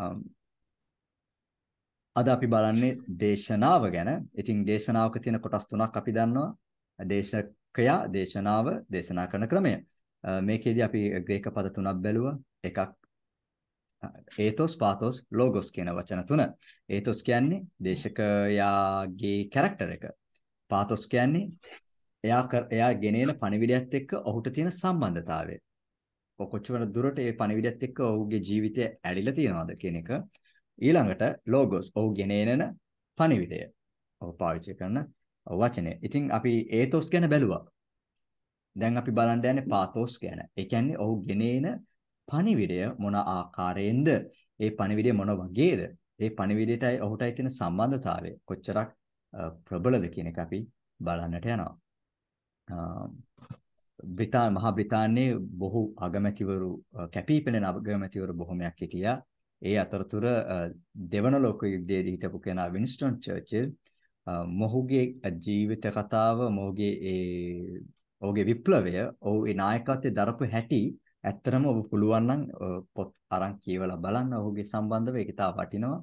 අද අපි බලන්නේ දේශනාව ගැන. ඉතින් දේශනාවක තියෙන කොටස් තුනක් අපි දන්නවා. දේශකයා, දේශනාව, දේශනා කරන ක්‍රමය. මේකේදී අපි ග්‍රීක පද තුනක් බැලුවා. එකක් ඒතොස්, පාතොස්, ලෝගොස් කියන වචන තුන. ඒතොස් කියන්නේ දේශකයාගේ කැරක්ටර් එක. පාතොස් කියන්නේ එයා එයා ගෙනෙන පණිවිඩයත් එක්ක ඔහුට තියෙන සම්බන්ධතාවය. කොච්චර දුරට ඒ පණිවිඩයත් එක්ක ඔහුගේ ජීවිතය ඇලිලා තියෙනවද කියන එක ඊළඟට ලෝගෝස් ඔහු ගෙනේනන පණිවිඩය ඔහු පාවිච්චි කරන වචනය. ඉතින් අපි ඒතොස් ගැන බැලුවා. දැන් අපි බලන්න යන්නේ පාතොස් ගැන. ඒ කියන්නේ ඔහු ගෙනේන පණිවිඩය මොන ආකාරයෙන්ද? ඒ පණිවිඩය මොන වගේද? ඒ පණිවිඩයටයි ඔහුටයි තියෙන සම්බන්ධතාවය කොච්චරක් ප්‍රබලද කියන එක අපි බලන්නට යනවා. බ්‍රිතාන් මහා බ්‍රිතාන්‍යයේ බොහෝ අගමැතිවරු කැපිපෙනෙන අගමැතිවරු බොහොමයක් හිටියා. ඒ අතරතුර දෙවන ලෝක යුද්ධයේදී හිටපු කෙනා වින්ස්ටන් චර්චිල් මොහුගේ ජීවිත කතාව මොහුගේ ඒ ඔහුගේ විප්ලවය ඔහුගේ නායකත්වයේ දරපු හැටි ඇත්තරම ඔබ පුළුවන් නම් පොත් අරන් කියවලා බලන්න ඔහුගේ සම්බන්ධව ඒක තා වටිනවා.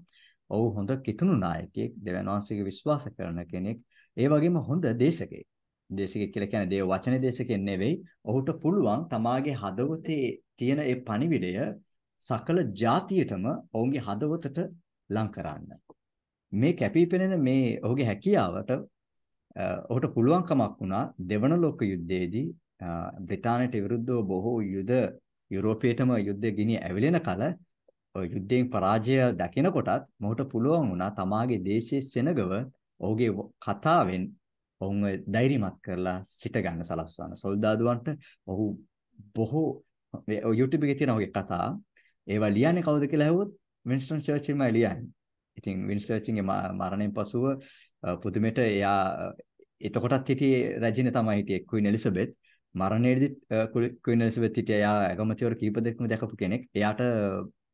ඔහු හොඳ කිතුණු නායකයෙක්, දෙවනවාසික විශ්වාස කරන කෙනෙක්, ඒ වගේම හොඳ දේශකයෙක්. දේශකෙක් කියලා කියන්නේ දේව වචනේ දේශකෙන් නෙවෙයි. ඔහුට පුළුවන් තමාගේ හදවතේ තියෙන ඒ පණිවිඩය සකල ජාතියටම ඔවුන්ගේ හදවතට ලං කරන්න. මේ කැපිපෙනෙන මේ ඔහුගේ හැකියාවට ඔහුට පුළුවන්කමක් වුණා දෙවන ලෝක යුද්ධයේදී බ්‍රිතාන්‍යයට විරුද්ධව බොහෝ යුද යුරෝපියටම යුද්ධ ගිනි ඇවිලෙන කල යුද්ධයෙන් පරාජය දකිනකොටත් මොහුට පුළුවන් වුණා තමාගේ දේශයේ සෙනගව ඔහුගේ කතාවෙන් ඔවුන්ව ධෛර්යමත් කරලා සිට ගන්න සලස්වන සොල්දාදුවන්ට ඔහු බොහෝ YouTube එකේ තියෙන ඔහුගේ කතා ඒවා ලියන්නේ කවුද කියලා ඇහුවොත් වින්ස්ටන් චර්චිල්මයි ලියන්නේ. ඉතින් වින්ස්ටන් චර්චිල්ගේ මරණයෙන් පසුව පුදුමෙට එයා එතකොටත් හිටියේ රැජින තමයි හිටියේ ක්වීන් එලිසබෙත්. මරණයේදීත් ක්වීන් එලිසබෙත් හිටිය එයා ඇගමතිවරු කීප දෙනෙක්ම දැකපු කෙනෙක්. එයාට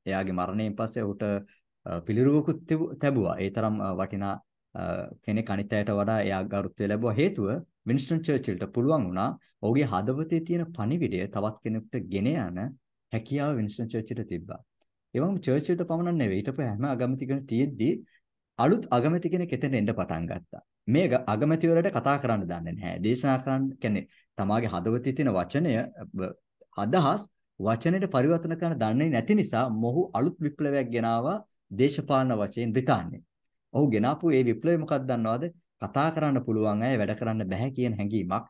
එයාගේ මරණයෙන් පස්සේ ඔහුට පිළිරුවකුත් තැබුවා. ඒ තරම් වටිනා කෙනෙක් අනිත් අයට වඩා එයා ගරුත්වය ලැබුවා හේතුව වින්ස්ටන් චර්චිල්ට පුළුවන් වුණා ඔහුගේ හදවතේ තියෙන පණිවිඩය තවත් කෙනෙකුට ගෙන යන හැකියාව වින්ස්ටන් චර්චිල්ට තිබ්බා. ඒ වගේම චර්චිල්ට පමණක් නෙවෙයි ඊට පස්සේ හැම අගමැති කෙනෙක් තියෙද්දී අලුත් අගමැති කෙනෙක් එතන එන්න පටන් ගත්තා. මේ අගමැතිවරට කතා කරන්න දන්නේ නැහැ. දේශනා කරන්න කියන්නේ තමාගේ හදවතේ තියෙන වචනය අදහස් වචනයට පරිවර්තන කරන්න දන්නේ නැති නිසා මොහු අලුත් විප්ලවයක් ගෙනාවා දේශපාලන වශයෙන් බ්‍රිතාන්‍යයේ. ඔහු ගෙනාපු ඒ විප්ලවය මොකක්ද දන්නවද? කතා කරන්න පුළුවන් අය වැඩ කරන්න බෑ කියන හැඟීමක්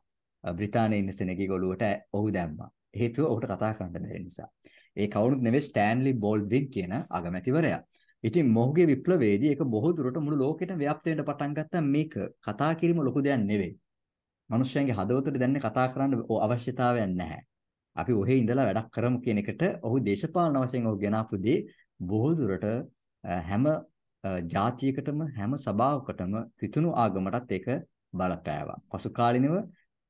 බ්‍රිතාන්‍යයේ ඉන්න සෙනගිග ඔළුවට ඔහු දැම්මා. හේතුව ඔහුට කතා කරන්න බැරි නිසා. ඒ කවුරුත් නෙවෙයි ස්ටෑන්ලි බෝල්ඩ්වින් කියන අගමැතිවරයා. ඉතින් මොහුගේ විප්ලවයේදී ඒක බොහෝ දුරට මුළු ලෝකෙටම ව්‍යාප්ත වෙන්න පටන් ගත්තා මේක කතා කිරීම ලොකු දෙයක් නෙවෙයි. මනුෂ්‍යයන්ගේ හදවතට දැන්නේ කතා කරන්න අවශ්‍යතාවයක් නැහැ. අපි ඔහේ ඉඳලා වැඩක් කරමු කියන එකට ඔහු දේශපාලන වශයෙන් ඔහු ගෙනාපු දේ බොහෝ දුරට හැම ජාතියකටම හැම සභාවකටම පිටුණු ආගමටත් ඒක බලපෑවා. පසු කාලිනව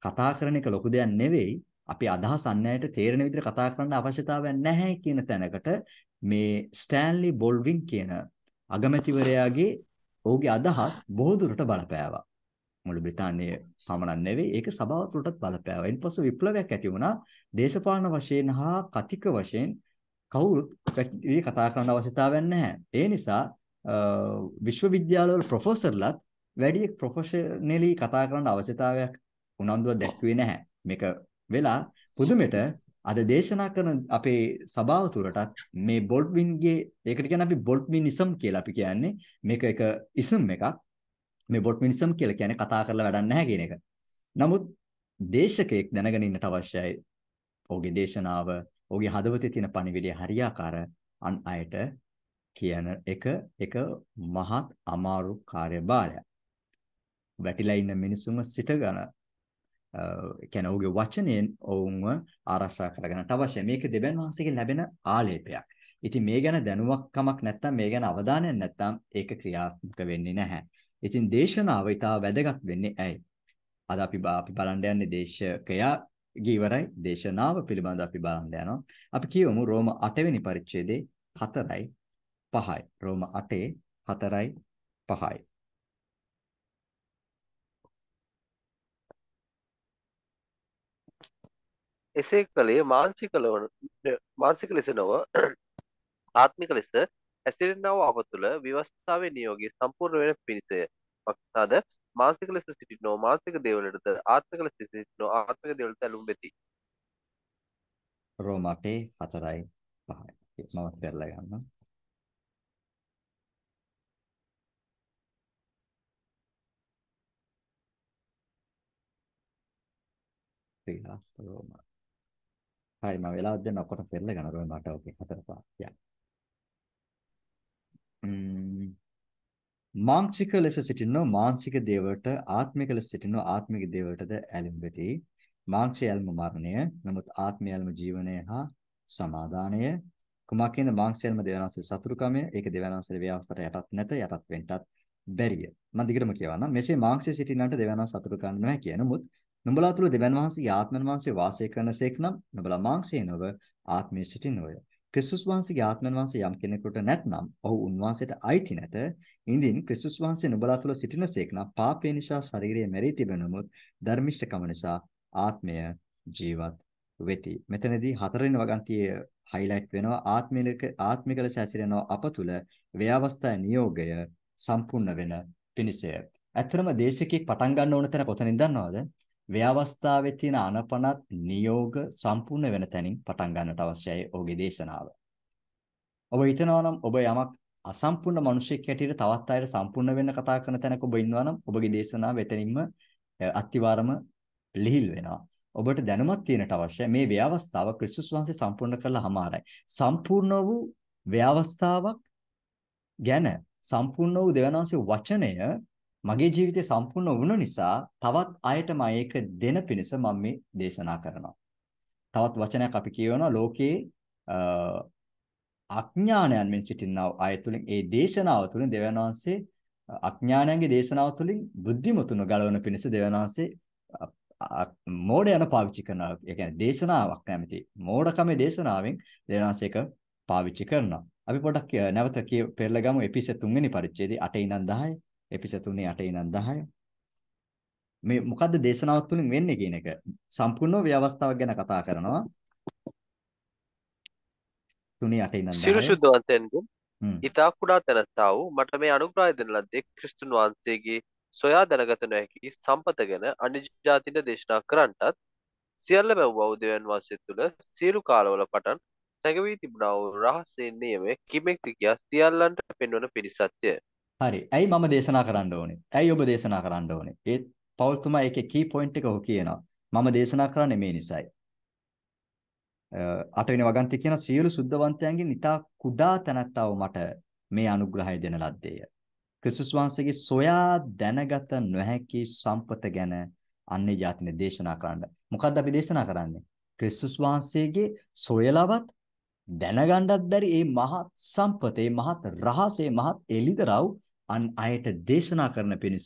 කතා කරන එක ලොකු දෙයක් නෙවෙයි. අපි අදහස් අන්නයට තේරෙන විදිහට කතා කරන්න අවශ්‍යතාවයක් නැහැ කියන තැනකට මේ ස්ටෑන්ලි බොල්වින් කියන අගමැතිවරයාගේ ඔහුගේ අදහස් බොහෝ දුරට බලපෑවා. මුළු බ්‍රිතාන්‍යයේ පමණක් නෙවෙයි ඒක සභාව තුළටත් බලපෑවා. ඊන්පසු විප්ලවයක් ඇති වුණා. දේශපාලන වශයෙන් හා කතික වශයෙන් කවුරුත් කතා කරන්න අවශ්‍යතාවයක් නැහැ. ඒ නිසා විශ්වවිද්‍යාලවල ප්‍රොෆෙසර්ලත් වැඩි ප්‍රොෆෙෂනලි කතා කරන්න අවශ්‍යතාවයක් උනන්දුවක් දැක්වේ නැහැ. මේක වෙලා පුදුමෙට අද දේශනා කරන අපේ සභාව තුරටත් මේ බොල්ට්වින්ගේ ඒකට කියන්නේ අපි බොල්ට්විනිසම් කියලා අපි කියන්නේ මේක එක ඉසම් එකක් මේ බොල්ට්විනිසම් කියලා කියන්නේ කතා කරලා වැඩක් නැහැ කියන එක. නමුත් දේශකයෙක් දැනගෙන ඉන්නට අවශ්‍යයි ඔහුගේ දේශනාව, ඔහුගේ හදවතේ තියෙන පණිවිඩය හරියාකාර අන් අයට කියන එක එක මහත් අමාරු කාර්යභාරයක්. වැටිලා ඉන්න මිනිසුන්ව සිටගෙන කියන ඔහුගේ වචනයෙන් ඔවුන්ව ආරක්ෂා කරගන්නට අවශ්‍යයි. මේක දෙවියන් වහන්සේගෙන් ලැබෙන ආලේපයක්. ඉතින් මේ ගැන දැනුවක්කමක් නැත්නම් මේ ගැන අවධානයක් නැත්නම් ඒක ක්‍රියාත්මක වෙන්නේ නැහැ. ඉතින් දේශනාව ඊටා වැදගත් වෙන්නේ ඇයි? අද අපි අපි බලන්න යන්නේ දේශකයා ගීවරයි දේශනාව පිළිබඳව අපි බලන්න යනවා. අපි කියවමු රෝම 8 වෙනි පරිච්ඡේදයේ 4යි 5යි. රෝම 8 4යි 5යි. එසේ කලේ මානසික මානසික ලෙස නොව ආත්මික ලෙස ඇසිරෙනව අප තුළ ව්‍යවස්ථාවේ නියෝගී සම්පූර්ණ වෙන පිණිසය. පක්ෂාද මානසික ලෙස සිටිනෝ මානසික දේවලටද ආත්මික ලෙස සිටිනෝ ආත්මික දේවලට ඇලුම් වෙති. රෝම 8 4යි 5යි. මමත් පෙරලා ගන්නවා. ශ්‍රීලා රෝම. හරි මම වෙලාව දෙන්න ඔක්කොටම පෙරලා ගන්න රෝම මට ඔකේ හතර පහ යන්න. මානසික ලෙස සිටිනෝ මානසික දේවලට ආත්මික ලෙස සිටිනෝ ආත්මික දේවලටද ඇලුම් වෙති. මාංශය ඇල්ම මරණය නමුත් ආත්මය ඇල්ම ජීවනය හා සමාදානය කුමකින්ද මාංශය ඇල්ම දෙවනන්සේ සතුරුකමය ඒක දෙවනන්සේ ව්‍යවස්ථාට යටත් නැත යටත් වෙන්නත් බැරිය. මම දිගටම කියවනම් මෙසේ මාංශයේ සිටිනන්ට දෙවනන් සතුරු ගන්න නැහැ කියන නමුත් නුඹලා තුල දෙවන් වහන්සේ ආත්මන් වහන්සේ වාසය කරනසේක් නම් නුඹලා මාංශයේ නොව ආත්මයේ සිටිනෝය. ක්‍රිස්තුස් වහන්සේගේ ආත්මන් වහන්සේ යම් කෙනෙකුට නැත්නම් ඔහු උන්වහන්සේට අයිති නැත. ඉන්දින් ක්‍රිස්තුස් වහන්සේ නුඹලා තුල සිටිනසේක් නම් පාපේ නිසා ශරීරය මැරී තිබෙන නමුත් ධර්මිෂ්ඨකම නිසා ආත්මය ජීවත් වෙති. මෙතනදී හතරවෙනි වගන්තියේ highlight වෙනවා ආත්මික ආත්මික ලෙස හැසිරෙනවා අප තුල ව්‍යවස්ථා නියෝගය සම්පූර්ණ වෙන පිණිසය. ඇත්තරම දේශකෙක් පටන් ගන්න ඕන තැන කොතනින් දන්නවද? ව්‍යවස්ථාවේ තියෙන අනපනත් නියෝග සම්පූර්ණ වෙන තැනින් පටන් ගන්නට අවශ්‍යයි ඔහුගේ දේශනාව. ඔබ හිතනවා නම් ඔබ යමක් අසම්පූර්ණ මිනිසෙක් හැටියට තවත් අයට සම්පූර්ණ වෙන්න කතා කරන තැනක ඔබ ඉන්නවා නම් ඔබගේ දේශනාව එතනින්ම අත්‍යවාරම ලිහිල් වෙනවා. ඔබට දැනුමක් තියෙනට අවශ්‍යයි මේ ව්‍යවස්ථාව ක්‍රිස්තුස් වහන්සේ සම්පූර්ණ කළා හමාරයි. සම්පූර්ණ වූ ව්‍යවස්ථාවක් ගැන සම්පූර්ණ වූ දෙවනාංශයේ වචනය මගේ ජීවිතේ සම්පූර්ණ වුණ නිසා තවත් අයට මම ඒක දෙන පිණිස මම මේ දේශනා කරනවා. තවත් වචනයක් අපි කියවනවා ලෝකයේ අඥානයන් මෙන් සිටිනා අය තුලින් ඒ දේශනාව තුලින් දෙවියන් වහන්සේ අඥානයන්ගේ දේශනාව තුලින් බුද්ධිමතුන් ගලවන පිණිස දෙවියන් වහන්සේ මෝඩයන පාවිච්චි කරනවා. ඒ කියන්නේ දේශනාවක් නැමැති මෝඩකමේ දේශනාවෙන් දෙවියන් වහන්සේ ඒක පාවිච්චි කරනවා. අපි පොඩක් නැවත පෙරලා ගමු එපිසෙ 3 වෙනි පරිච්ඡේදයේ 8 ඉඳන් 10 එපිස 3 8 ඉඳන් 10 මේ මොකද්ද දේශනාවක් තුලින් වෙන්නේ කියන එක සම්පූර්ණව ව්‍යවස්ථාවක් ගැන කතා කරනවා 3 8 ඉඳන් 10 ශිරුසුද්ධවන්තෙන්ගේ ඊතා කුඩා තනස්සා වූ මට මේ අනුග්‍රහය ලද්දේ ක්‍රිස්තුන් වහන්සේගේ සොයා දැනගත නොහැකි සම්පත ගැන අනිජාතින දේශනා කරන්නටත් සියල්ල බැව් බෞද්ධයන් වහන්සේ තුළ සියලු කාලවල පටන් සැඟවී තිබුණා වූ රහසේ නියමය කිමෙක්ති කියා සියල්ලන්ට පෙන්වන පිරිසත්ය. හරි. ඇයි මම දේශනා කරන්න ඕනේ? ඇයි ඔබ දේශනා කරන්න ඕනේ? ඒ පෞල්තුමා ඒකේ කී පොයින්ට් එක ඔහු කියනවා. මම දේශනා කරන්නේ මේ නිසයි. අටවෙනි වගන්ති කියන සියලු සුද්ධවන්තයන්ගෙන් ඊට කුඩා තැනැත්තව මට මේ අනුග්‍රහය දෙන ලද්දේය. ක්‍රිස්තුස් වහන්සේගේ සොයා දැනගත නොහැකි සම්පත ගැන අන්නේ යාතිනේ දේශනා කරන්න. මොකද්ද අපි දේශනා කරන්නේ? ක්‍රිස්තුස් වහන්සේගේ සොයලවත් දැනගන්නත් බැරි මේ මහත් සම්පතේ මහත් රහසේ මහත් එලිදරව් අන් අයට දේශනා කරන පිණිස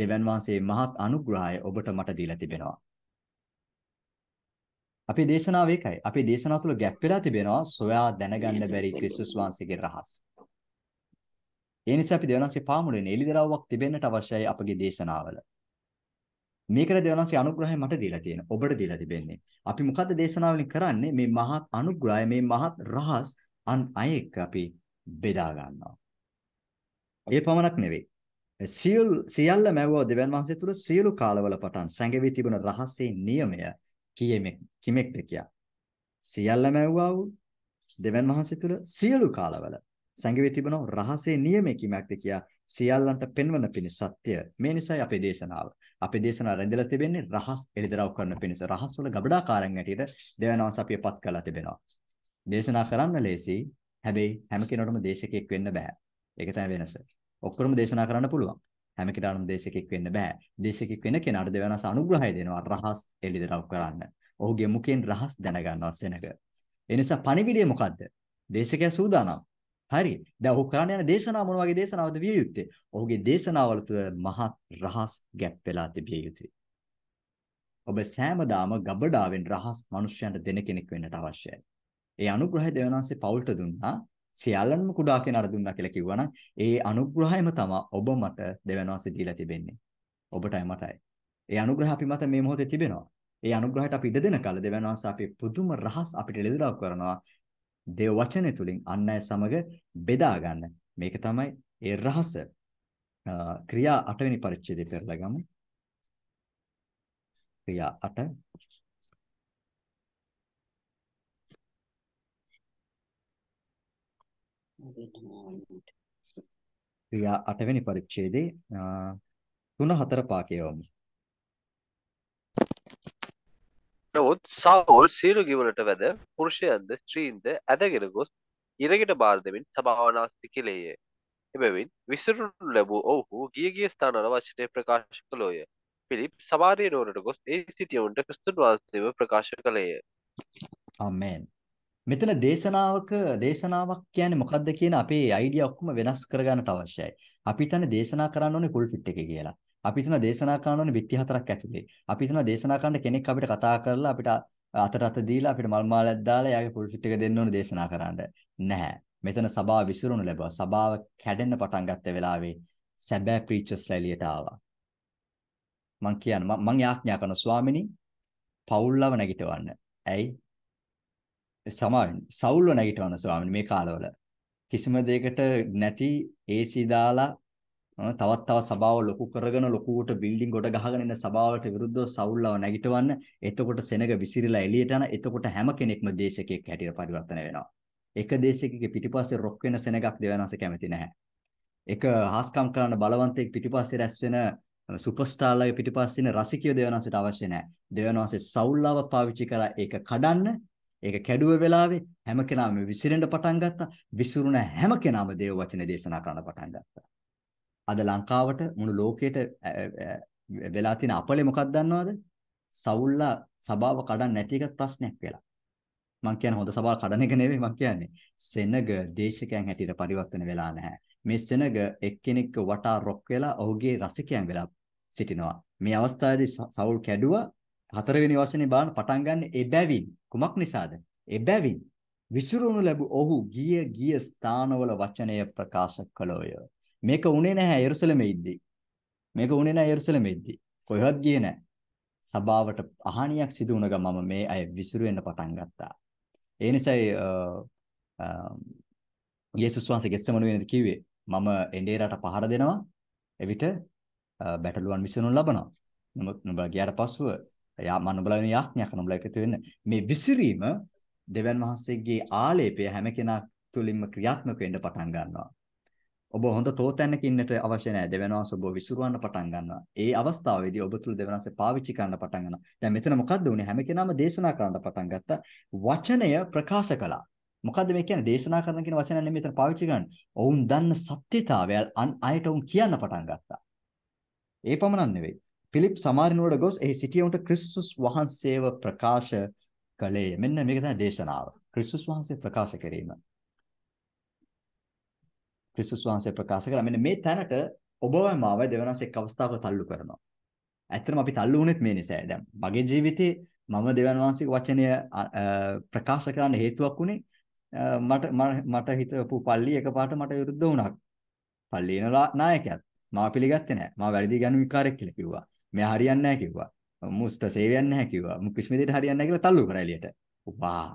දෙවන් වහන්සේ මහත් අනුග්‍රහය ඔබට මට දීලා තිබෙනවා. අපේ දේශනාව ඒකයි. අපේ දේශනාව තුළ ගැප් වෙලා තිබෙනවා සොයා දැනගන්න බැරි ක්‍රිස්තුස් වහන්සේගේ රහස්. ඒ නිසා අපි දෙවනන්සේ පාමුලෙන එලිදරව්වක් තිබෙන්නට අවශ්‍යයි අපගේ දේශනාවල. මේකට දෙවනන්සේ අනුග්‍රහය මට දීලා තියෙනවා. ඔබට දීලා තිබෙන්නේ. අපි මොකද්ද දේශනාවලින් කරන්නේ? මේ මහත් අනුග්‍රහය, මේ මහත් රහස් අන් අයෙක් අපි බෙදා ගන්නවා. ඒ පමණක් නෙවෙයි. සියලු සියල්ල මැවුව දෙවියන් වහන්සේ තුල සියලු කාලවල පටන් සැඟවී තිබුණ රහසේ නියමය කියෙමෙක් කිමෙක්ද කියා. සියල්ල මැව්වා වූ දෙවියන් වහන්සේ තුල සියලු කාලවල සැඟවී තිබෙන රහසේ නියමය කිමක්ද කියා සියල්ලන්ට පෙන්වන පිණිස සත්‍ය මේ නිසයි අපේ දේශනාව. අපේ දේශනාව රැඳිලා තිබෙන්නේ රහස් එළිදරව් කරන පිණිස. රහස් වල ගබඩාකාරයන් ඇටියට දෙවනවස් අපිය පත් කරලා තිබෙනවා. දේශනා කරන්න ලේසි. හැබැයි හැම කෙනෙකුටම දේශකෙක් වෙන්න බෑ. ඒක තමයි වෙනස. ඔක්කොම දේශනා කරන්න පුළුවන්. හැම කෙනාටම දේශකෙක් වෙන්න බෑ. දේශකෙක් වෙන කෙනාට දෙවනස අනුග්‍රහය දෙනවා රහස් එළිදරව් කරන්න. ඔහුගේ මුඛයෙන් රහස් දැනගන්නවා සෙනඟ. ඒ නිසා පණිවිඩය මොකද්ද? දේශකයා සූදානම්. හරි. දැන් ඔහු කරන්න යන දේශනාව මොන වගේ දේශනාවක්ද විය යුත්තේ? ඔහුගේ දේශනාවල තුළ මහත් රහස් ගැප් වෙලා තිබිය යුතුයි. ඔබ සෑමදාම ගබඩාවෙන් රහස් මිනිසයන්ට දෙන කෙනෙක් වෙන්නට අවශ්‍යයි. ඒ අනුග්‍රහය දෙවියන්වන්සේ පවුල්ට දුන්නා. සියල්ලන්ම කුඩා කෙනාට දුන්නා කියලා කිව්වනම් ඒ අනුග්‍රහයම තමයි ඔබ මට දෙවනවාසේ දීලා තිබෙන්නේ. ඔබටයි මටයි. ඒ අනුග්‍රහ අපි මත මේ මොහොතේ තිබෙනවා. ඒ අනුග්‍රහයට අපි ඉඩ දෙන කල දෙවනවාස අපි පුදුම රහස් අපිට ලැබලා කරනවා. දේව වචනය තුලින් අන් අය සමග බෙදා ගන්න. මේක තමයි ඒ රහස. ක්‍රියා 8 වෙනි පරිච්ඡේදය පෙරලා ගමු. ක්‍රියා 8 ක්‍රියා 8 වෙනි පරිච්ඡේදේ 3 4 පාකේ වමු. නමුත් සාවුල් සීරු ගිවලට වැද පුරුෂයන්ද ස්ත්‍රීන්ද ඇදගෙන ගොස් ඉරගෙට බාර දෙමින් සභාවනාස්ති කෙලේය. එබැවින් විසිරුණු ලැබූ ඔවුහු ගිය ගිය ස්ථානවල වචනය ප්‍රකාශ කළෝය. පිලිප් සමාරිය නුවරට ගොස් ඒ සිටියවුන්ට ක්‍රිස්තුන් වහන්සේව ප්‍රකාශ කළේය. ආමේන්. මෙතන දේශනාවක දේශනාවක් කියන්නේ මොකද්ද කියන අපේ අයිඩියා ඔක්කොම වෙනස් කරගන්නට අවශ්‍යයි. අපි හිතන්නේ දේශනා කරන්න ඕනේ ෆුල් ෆිට් එකේ කියලා. අපි හිතන දේශනා කරන්න ඕනේ විත්ති හතරක් ඇතුලේ. අපි හිතන දේශනා කරන්න කෙනෙක් අපිට කතා කරලා අපිට අතට අත දීලා අපිට මල් මාලයක් දාලා එයාගේ ෆුල් ෆිට් එක දෙන්න ඕනේ දේශනා කරන්න. නැහැ. මෙතන සභාව විසිරුණු ලැබුවා. සභාව කැඩෙන්න පටන් ගත්ත වෙලාවේ සැබෑ ප්‍රීචර්ස්ලා එළියට ආවා. මං කියන්නේ මං යාඥා කරන ස්වාමිනී පවුල්ලව නැගිටවන්න. ඇයි සමාවෙන්න සවුල්ව නැගිටවන ස්වාමීන් මේ කාලවල කිසිම දෙයකට නැති AC දාලා තවත් තව සභාව ලොකු කරගෙන ලොකුවට බිල්ඩින් ගොඩ ගහගෙන ඉන්න සභාවට විරුද්ධව සවුල්ලව නැගිටවන්න එතකොට සෙනග විසිරිලා එළියට යන එතකොට හැම කෙනෙක්ම දේශකයෙක් හැටියට පරිවර්තන වෙනවා එක දේශකයෙක් පිටිපස්සේ රොක් වෙන සෙනගක් දෙවනස කැමති නැහැ එක හාස්කම් කරන බලවන්තයෙක් පිටිපස්සේ රැස් වෙන සුපර්ස්ටාර්ලාගේ පිටිපස්සේ ඉන්න රසිකයෝ දෙවනසට අවශ්‍ය නැහැ දෙවනස සවුල්ලව පාවිච්චි කරලා ඒක කඩන්න ඒක කැඩුව වෙලාවේ හැම කෙනාම විසිරෙන්න පටන් ගත්තා. විසිරුණ හැම කෙනාම දේව වචනේ දේශනා කරන්න පටන් ගත්තා. අද ලංකාවට මුළු ලෝකයට වෙලා තියෙන අපලේ මොකක්ද දන්නවද? සවුල්ලා සභාව කඩන්න නැති එක ප්‍රශ්නයක් වෙලා. මං කියන්නේ හොඳ සභාව කඩන එක නෙවෙයි මං කියන්නේ. සෙනග දේශකයන් හැටියට පරිවර්තන වෙලා නැහැ. මේ සෙනග එක්කෙනෙක්ව වටා රොක් වෙලා ඔහුගේ රසිකයන් වෙලා සිටිනවා. මේ අවස්ථාවේදී සවුල් කැඩුවා හතරවෙනි වශයෙන් බලන්න පටන් ගන්න එබැවින් කුමක් නිසාද? එබැවින් විසිරුණු ලැබූ ඔහු ගිය ගිය ස්ථානවල වචනය ප්‍රකාශ කළෝය. මේක උනේ නැහැ යෙරුසලමේ ඉද්දී. මේක උනේ නැහැ යෙරුසලමේ ඉද්දී. කොහෙවත් ගියේ නැහැ. සභාවට අහානියක් සිදු වුණ ගමම මේ අය විසිරු වෙන්න පටන් ගත්තා. ඒ නිසායි යේසුස් වහන්සේ ගෙස්සමනු වෙනද කිව්වේ මම එන්ඩේරාට පහර දෙනවා එවිට බැටළුවන් විසඳුම් ලබනවා. නමුත් නුඹලා ගියාට පස්ව එයා මනුබලන යාඥා කරන උඹලා එකතු වෙන්න. මේ විසිරීම දෙවන් වහන්සේගේ ආලේපය හැම කෙනා තුලින්ම ක්‍රියාත්මක වෙන්න පටන් ගන්නවා. ඔබ හොඳ තෝතැනක ඉන්නට අවශ්‍ය නැහැ. දෙවන් වහන්සේ ඔබ විසිරවන්න පටන් ගන්නවා. ඒ අවස්ථාවේදී ඔබ තුල දෙවන් වහන්සේ පාවිච්චි කරන්න පටන් ගන්නවා. දැන් මෙතන මොකද්ද වුනේ? හැම කෙනාම දේශනා කරන්න පටන් ගත්තා. වචනය ප්‍රකාශ කළා. මොකද්ද මේ කියන්නේ දේශනා කරන කියන වචන නෙමෙයි මෙතන පාවිච්චි කරන්නේ. ඔවුන් දන්න සත්‍යතාවය අන් අයට උන් කියන්න පටන් ගත්තා. ඒ පමණක් නෙවෙයි. පිලිප් සමාරිනුවට ගොස් එහි සිටියවුන්ට ක්‍රිස්තුස් වහන්සේව ප්‍රකාශ කළේ. මෙන්න මේක තමයි දේශනාව. ක්‍රිස්තුස් වහන්සේ ප්‍රකාශ කිරීම. ක්‍රිස්තුස් වහන්සේ ප්‍රකාශ කළා. මෙන්න මේ තැනට ඔබවම ආවයි දෙවනස් එක් අවස්ථාවක තල්ලු කරනවා. ඇත්තටම අපි තල්ලු වුණෙත් මේ නිසා. දැන් මගේ ජීවිතේ මම දෙවන් වහන්සේගේ වචනය ප්‍රකාශ කරන්න හේතුවක් උනේ මට මට හිතපු පල්ලි එකපාරට මට විරුද්ධ වුණා. පල්ලියන නායකයත් මාව පිළිගත්තේ නැහැ. මාව වැරදි ගන්න විකාරයක් කියලා කිව්වා. මෙයා හරියන්නේ නැහැ කිව්වා. මුස්ත සේවයන්නේ නැහැ කිව්වා. මු කිසිම දෙයකට හරියන්නේ නැහැ කියලා තල්ලු කරා එළියට. වා.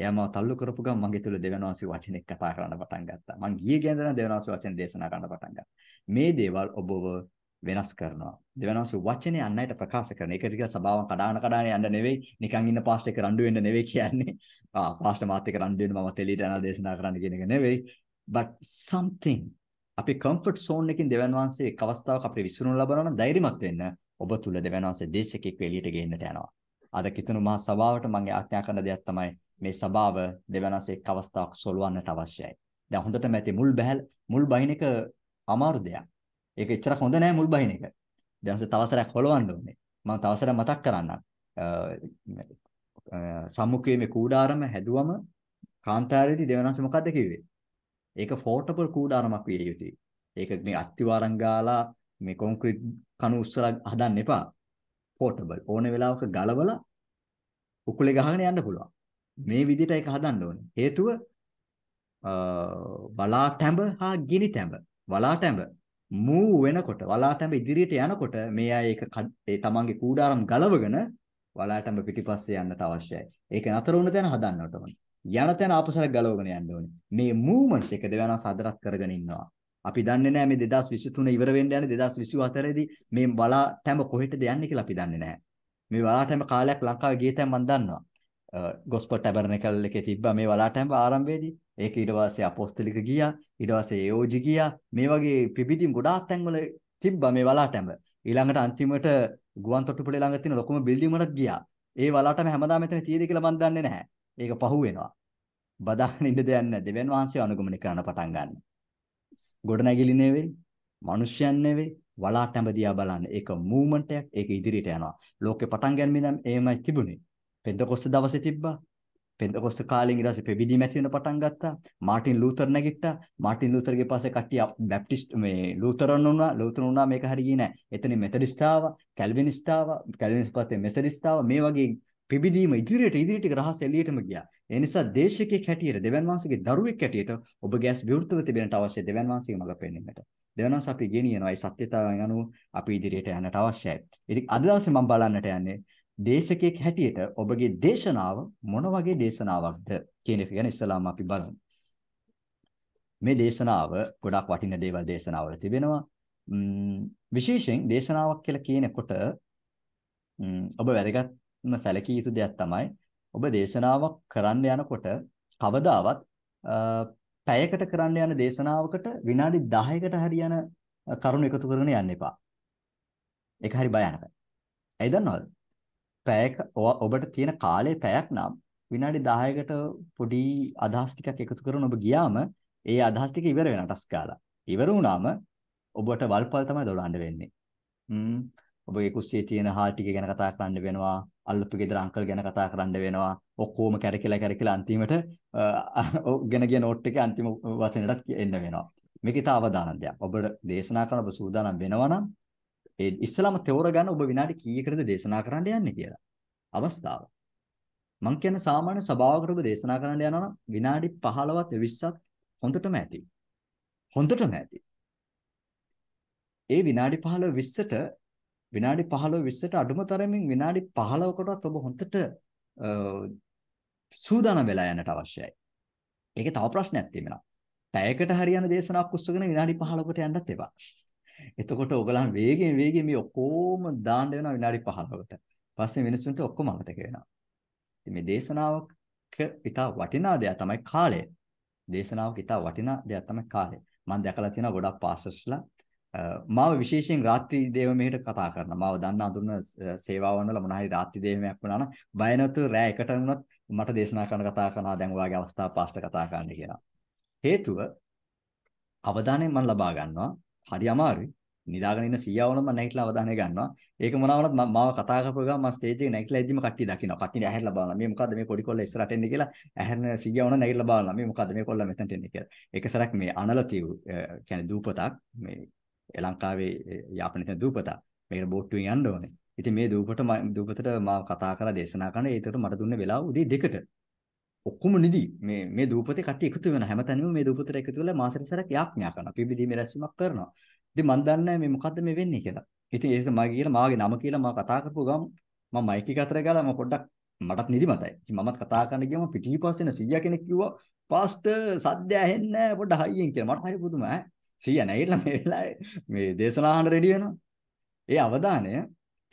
එයා මාව තල්ලු කරපු ගමන් මගේ තුල දෙවනවාසි වචනෙක් කතා කරන්න පටන් ගත්තා. මං ගියේ ගියඳන දෙවනවාසි වචන දේශනා කරන්න පටන් ගත්තා. මේ දේවල් ඔබව වෙනස් කරනවා. දෙවනවාස වචනේ අන්නයට ප්‍රකාශ කරන. ඒක ටික සබාවන් කඩාන කඩාන යන්න නෙවෙයි, නිකන් ඉන්න පාස්ට් එක රණ්ඩු වෙන්න නෙවෙයි කියන්නේ. ආ පාස්ට් මාත් එක රණ්ඩු වෙන්න මම තෙලියට යනවා දේශනා කරන්න කියන එක නෙවෙයි. but something අපි කම්ෆර්ට් සෝන් එකකින් දෙවන් වහන්සේ එක් අවස්ථාවක අපේ විසිරුණු ලබනවා නම් ධෛර්යමත් වෙන්න ඔබ තුල දෙවන් වහන්සේ දේශකෙක් එළියට ගේන්නට යනවා. අද කිතුණු මහා සභාවට මම ආඥා කරන දෙයක් තමයි මේ සභාව දෙවන් වහන්සේ එක් අවස්ථාවක් සොලවන්නට අවශ්‍යයි. දැන් හොඳටම ඇති මුල් බහැල් මුල් බහින එක අමාරු දෙයක්. ඒක එච්චරක් හොඳ නෑ මුල් බහින එක. දැන් තවසරයක් හොලවන්න ඕනේ. මම තවසරයක් මතක් කරන්නම්. සම්මුඛයේ මේ කූඩාරම හැදුවම කාන්තාරයේදී දෙවන් වහන්සේ මොකද්ද කිව්වේ? ඒක ෆෝටබල් කූඩාරමක් විය යුතුයි. ඒක මේ අත්තිවාරම් ගාලා මේ කොන්ක්‍රීට් කණු උස්සලා හදන්න එපා. පෝටබල් ඕන වෙලාවක ගලවලා උකුලේ ගහගෙන යන්න පුළුවන්. මේ විදිහට ඒක හදන්න ඕනේ. හේතුව වලා ටැඹ හා ගිනි ටැඹ වලා ටැඹ මූ වෙනකොට වලා ටැඹ ඉදිරියට යනකොට මේ අය ඒක ඒ තමන්ගේ කූඩාරම් ගලවගෙන වලා ටැඹ පිටිපස්සේ යන්නට අවශ්‍යයි. ඒක නතර වුණ තැන හදන්නට ඕනේ. යන තැන ආපසරක් ගලවගෙන යන්න ඕනේ. මේ මූවමන්ට් එක දෙවනා සාදරත් කරගෙන ඉන්නවා. අපි දන්නේ නැහැ මේ 2023 ඉවර වෙන්න යන්නේ 2024 දී මේ බලා තැඹ කොහෙටද යන්නේ කියලා අපි දන්නේ නැහැ. මේ බලා තැඹ කාලයක් ලංකාවේ ගිය තැන් මම දන්නවා. ගොස්පර් ටැබර්නකල් එකේ තිබ්බා මේ වලා තැඹ ආරම්භයේදී. ඒක ඊට පස්සේ අපොස්තලික ගියා, ඊට පස්සේ ඒඕජි ගියා. මේ වගේ පිබිදීම් ගොඩාක් තැන්වල තිබ්බා මේ වලා තැඹ. ඊළඟට අන්තිමට ගුවන් තොටුපළේ ළඟ තියෙන ලොකුම බිල්ඩින් වලට ගියා. ඒ වලාටම හැමදාම එතන තියෙද කියලා මම දන්නේ නැහැ. ඒක පහු වෙනවා. බදාගෙන ඉන්න දෙයක් නැහැ. දෙවියන් වහන්සේ අනුගමනය කරන්න පටන් ගන්න. ගොඩනැගිලි නෙවෙයි, මිනිස්යන් නෙවෙයි, වලාටඹ දිහා බලන්න. ඒක මූවමන්ට් එකක්. ඒක ඉදිරියට යනවා. ලෝකේ පටන් ගන්නේ නම් එහෙමයි තිබුණේ. පෙන්තකොස්ත දවසේ තිබ්බා. පෙන්තකොස්ත කාලෙන් ඊට පස්සේ පෙවිදි මැති වෙන පටන් ගත්තා. මාටින් ලූතර් නැගිට්ටා. මාටින් ලූතරගේ පස්සේ කට්ටිය බැප්ටිස්ට් මේ ලූතරන් වුණා. ලූතරන් වුණා මේක හරියන්නේ නැහැ. එතනින් මෙතඩිස්ට් ආවා, කැල්විනිස්ට් ආවා, කැල්විනිස්ට් පස්සේ මෙසඩිස්ට් ආවා. මේ වගේ පිබිදීම ඉදිරියට ඉදිරියට රහස එළියටම ගියා. ඒ නිසා දේශකෙක් හැටියට දෙවන් වංශගේ දරුවෙක් හැටියට ඔබ ගෑස් විවෘතව තිබෙනට අවශ්‍ය දෙවන් වංශයේ මඟ පෙන්වන්නට. දෙවන් වංශ අපි ගෙනියනවා. ඒ සත්‍යතාවයන් අනුව අපි ඉදිරියට යන්නට අවශ්‍යයි. ඉතින් අද දවසේ මම බලන්නට යන්නේ දේශකෙක් හැටියට ඔබගේ දේශනාව මොන වගේ දේශනාවක්ද කියන එක ගැන ඉස්සලාම අපි බලමු. මේ දේශනාව ගොඩක් වටින දේවල් දේශනාවල තිබෙනවා. විශේෂයෙන් දේශනාවක් කියලා කියනකොට ඔබ වැදගත් සැලකිය යුතු දෙයක් තමයි ඔබ දේශනාවක් කරන්න යනකොට කවදාවත් පැයකට කරන්න යන දේශනාවකට විනාඩි 10කට හරියන කරුණු එකතු කරගෙන යන්න එපා. ඒක හරි භයානකයි. ඇයි දන්නවද? පැයක ඔබට තියෙන කාලේ පැයක් නම් විනාඩි 10කට පොඩි අදහස් ටිකක් එකතු කරන ඔබ ගියාම ඒ අදහස් ටික ඉවර වෙනටස් ගාලා. ඉවර වුණාම ඔබට වල්පල් තමයි දොඩන්න වෙන්නේ. ඔබගේ කුස්සියේ තියෙන හාල් ටික ගැන කතා කරන්න වෙනවා අල්ලපු ගෙදර අංකල් ගැන කතා කරන්න වෙනවා ඔක්කොම කැරකිලා කැරකිලා අන්තිමට ගැන ගිය නෝට් එකේ අන්තිම වචනෙටත් එන්න වෙනවා මේක ඉතාව අවදානම් දෙයක් ඔබට දේශනා කරන ඔබ සූදානම් වෙනවා නම් ඒ ඉස්සලම තෝරගන්න ඔබ විනාඩි කීයකටද දේශනා කරන්න යන්නේ කියලා අවස්ථාව මං කියන සාමාන්‍ය සභාවකට ඔබ දේශනා කරන්න යනවා නම් විනාඩි 15ත් 20ත් හොඳටම ඇති හොඳටම ඇති ඒ විනාඩි 15 20ට විනාඩි 15 20ට අඩුම තරමින් විනාඩි 15කටවත් ඔබ හොඳට සූදානම් වෙලා යන්නට අවශ්‍යයි. ඒකේ තව ප්‍රශ්නයක් තියෙනවා. පැයකට හරියන දේශනාවක් උස්සගෙන විනාඩි 15කට යන්නත් එපා. එතකොට ඔයගලන් වේගෙන් වේගෙන් මේ ඔක්කොම දාන්න වෙනවා විනාඩි 15කට. පස්සේ මිනිස්සුන්ට ඔක්කොම අමතක වෙනවා. ඉතින් මේ දේශනාවක ඉතා වටිනා දෙයක් තමයි කාලය. දේශනාවක ඉතා වටිනා දෙයක් තමයි කාලය. මම දැකලා තියෙනවා ගොඩක් පාස්ටර්ස්ලා මාව විශේෂයෙන් රාත්‍රී දේව මෙහෙට කතා කරනවා. මාව දන්න අඳුන සේවාවන් වල මොන හරි රාත්‍රී දේවයක් වුණා නම් බය නැතුව රෑ එකට වුණත් මට දේශනා කරන්න කතා කරනවා දැන් ඔයාගේ අවස්ථාව පාස්ට කතා කරන්න කියලා. හේතුව අවධානය මම ලබා ගන්නවා. හරි අමාරුයි. නිදාගෙන ඉන්න සීයා වුණත් මම නැගිටලා අවධානය ගන්නවා. ඒක මොනවා වුණත් මාව කතා කරපුව ගමන් මම ස්ටේජ් එකේ නැගිටලා ඉද්දිම කට්ටිය දකිනවා. කට්ටිය ඇහැරලා බලනවා. මේ මොකද්ද මේ පොඩි කොල්ල ඉස්සරහට එන්නේ කියලා. ඇහැරන සීයා වුණා නැගිටලා බලනවා. මේ මොකද්ද මේ කොල්ල මෙතනට එන්නේ කියලා. ඒක සරක් මේ අනලතිව් කියන්නේ දූපතක් මේ ලංකාවේ යාපනයේ තියෙන දූපතා. මේකට බෝට්ටුවෙන් යන්න ඕනේ. ඉතින් මේ දූපත දූපතට මම කතා කරලා දේශනා කරන ඒතර මට දුන්න වෙලාව උදේ දෙකට. ඔක්කොම නිදි මේ මේ දූපතේ කට්ටිය එකතු වෙන හැමතැනම මේ දූපතට එකතු වෙලා මාසෙට සැරයක් යාඥා කරනවා. පිබිදීමේ රැස්වීමක් කරනවා. ඉතින් මම දන්නේ මේ මොකද්ද මේ වෙන්නේ කියලා. ඉතින් ඒක මම කියලා මාගේ නම කියලා මම කතා කරපුව ගම මම මයික් එක අතර ගාලා මම පොඩ්ඩක් මටත් නිදිමතයි. ඉතින් මමත් කතා කරන ගියම පිටිපස්සෙන සීයා කෙනෙක් කිව්වා පාස්ටර් සද්ද ඇහෙන්නේ නැහැ පොඩ්ඩ හයියෙන් කියලා. මට හරි පුදුම ඈ. 100 නැගිටලා මේ වෙලාවේ මේ දේශනා අහන්න රෙඩි වෙනවා. ඒ අවධානය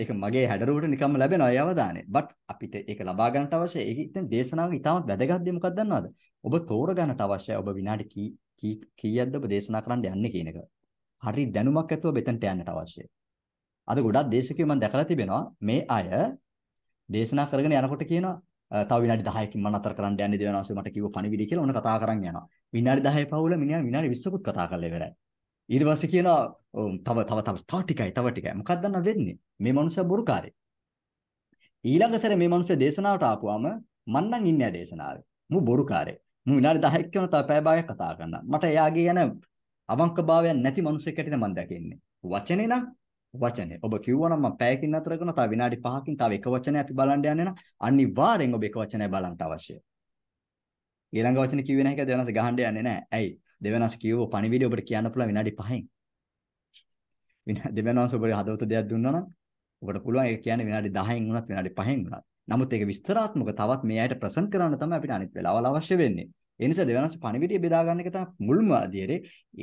ඒක මගේ හැඩරුවට නිකම්ම ලැබෙනවා ඒ අවධානය. බට් අපිට ඒක ලබා ගන්නට අවශ්‍යයි. ඒක ඉතින් දේශනාවක ඉතාමත් වැදගත් දේ මොකක්ද දන්නවද? ඔබ තෝරගන්නට අවශ්‍යයි ඔබ විනාඩි කී කී කීයක්ද ඔබ දේශනා කරන්න යන්නේ කියන එක. හරි දැනුමක් ඇතුව මෙතනට යන්නට අවශ්‍යයි. අද ගොඩක් දේශකයෝ මම දැකලා තිබෙනවා මේ අය දේශනා කරගෙන යනකොට කියනවා තව විනාඩි 10කින් මම නතර කරන්න යන්නේ දේවනාංශය මට කිව්ව පණිවිඩය කියලා ඕන කතා කරන් යනවා. විනාඩි 10 පහුල මිනිහා විනාඩි 20කුත් කතා කරලා ඉවරයි. ඊට පස්සේ කියනවා තව තව තව තව ටිකයි තව ටිකයි. මොකක්ද දන්නව වෙන්නේ? මේ මනුස්සයා බොරුකාරේ. ඊළඟ සැරේ මේ මනුස්සයා දේශනාවට ආපුවාම මන් නම් ඉන්නේ නැහැ දේශනාවේ. මු බොරුකාරේ. මු විනාඩි 10ක් කරන තව පැය භාගයක් කතා කරනවා. මට එයාගේ යන අවංකභාවයක් නැති මනුස්සයෙක් ඇටිද මම දකින්නේ. වචනේ නම් වචනය. ඔබ කිව්වනම් මම පැයකින් නතර කරනවා. තව විනාඩි 5කින් තව එක වචනය අපි බලන්න යන්නේ නම් අනිවාර්යෙන් ඔබ එක වචනය බලන්න අවශ්‍යයි. ඊළඟ වචනේ කිව්වේ නැහැ කියලා දෙවනස ගහන්න යන්නේ නැහැ. ඇයි? දෙවනස කිව්ව පණිවිඩය ඔබට කියන්න පුළුවන් විනාඩි 5න්. දෙවනස ඔබට හදවත දෙයක් දුන්නා නම් ඔබට පුළුවන් ඒක කියන්නේ විනාඩි 10න් වුණත් විනාඩි 5න් වුණත්. නමුත් ඒක විස්තරාත්මක තවත් මේ අයට ප්‍රසන්ට් කරන්න තමයි අපිට අනිත් වෙලාවල් අවශ්‍ය වෙන්නේ. ඒ නිසා දෙවනස් පණිවිඩය බෙදා ගන්න එක තමයි මුල්ම අධ්‍යයනයේ.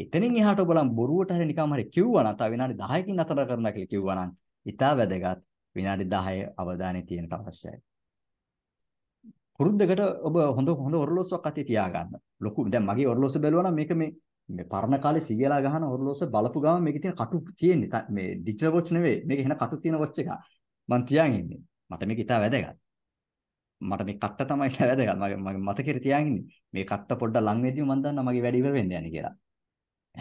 එතනින් එහාට ඔබලන් බොරුවට හරි නිකම් හරි කිව්වා නම් තව විනාඩි 10කින් අතර කරනවා කියලා කිව්වා නම් ඉතා වැදගත් විනාඩි 10 අවධානය තියෙන අවශ්‍යයි. කුරුද්දකට ඔබ හොඳ හොඳ ඔරලෝසුවක් අතේ තියාගන්න. ලොකු දැන් මගේ ඔරලෝසු බැලුවා නම් මේක මේ මේ පරණ කාලේ සීයලා ගහන ඔරලෝසු බලපු ගමන් මේකේ තියෙන කටු තියෙන්නේ මේ ඩිජිටල් වොච් නෙවෙයි. මේක එහෙන කටු තියෙන වොච් එකක්. මං තියාගෙන ඉන්නේ. මට මේක ඉතා වැදගත්. මට මේ කට්ට තමයි වැදගත් මගේ මගේ මතකෙට තියාගෙන මේ කට්ට පොඩ්ඩක් ලඟ වෙද්දි මම දන්නවා මගේ වැඩ ඉවර වෙන්න යන්නේ කියලා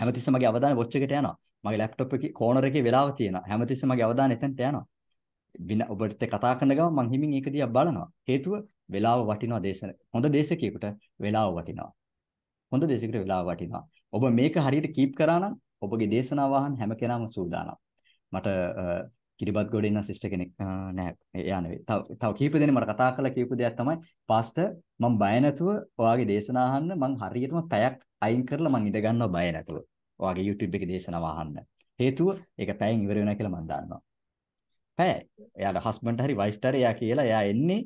හැමතිස්සෙම මගේ අවධානය වොච් එකට යනවා මගේ ලැප්ටොප් එකේ කෝනර් එකේ වෙලාව තියෙනවා හැමතිස්සෙම මගේ අවධානය එතනට යනවා වින ඔබට කතා කරන ගමන් මං හිමින් ඒක දිහා බලනවා හේතුව වෙලාව වටිනවා දේශන හොඳ දේශකයෙකුට වෙලාව වටිනවා හොඳ දේශකයෙකුට වෙලාව වටිනවා ඔබ මේක හරියට කීප් කරා නම් ඔබගේ දේශනා වාහන හැම කෙනාම සූදානම් මට කිරිබත් ගොඩ ඉන්න සිස්ට කෙනෙක් නැහැ. එයා නෙවෙයි. තව තව කීප දෙනෙක් මට කතා කරලා කීප දෙයක් තමයි පාස්ටර් මම බය නැතුව ඔයාගේ දේශනා අහන්න මම හරියටම පැයක් අයින් කරලා මම ඉඳ ගන්නවා බය නැතුව. ඔයාගේ YouTube එකේ දේශනාව අහන්න. හේතුව ඒක පැයෙන් ඉවර වෙනවා කියලා මම දන්නවා. පැයයි. එයාට හස්බන්ඩ් හරි වයිෆ්ට හරි එයා කියලා එයා එන්නේ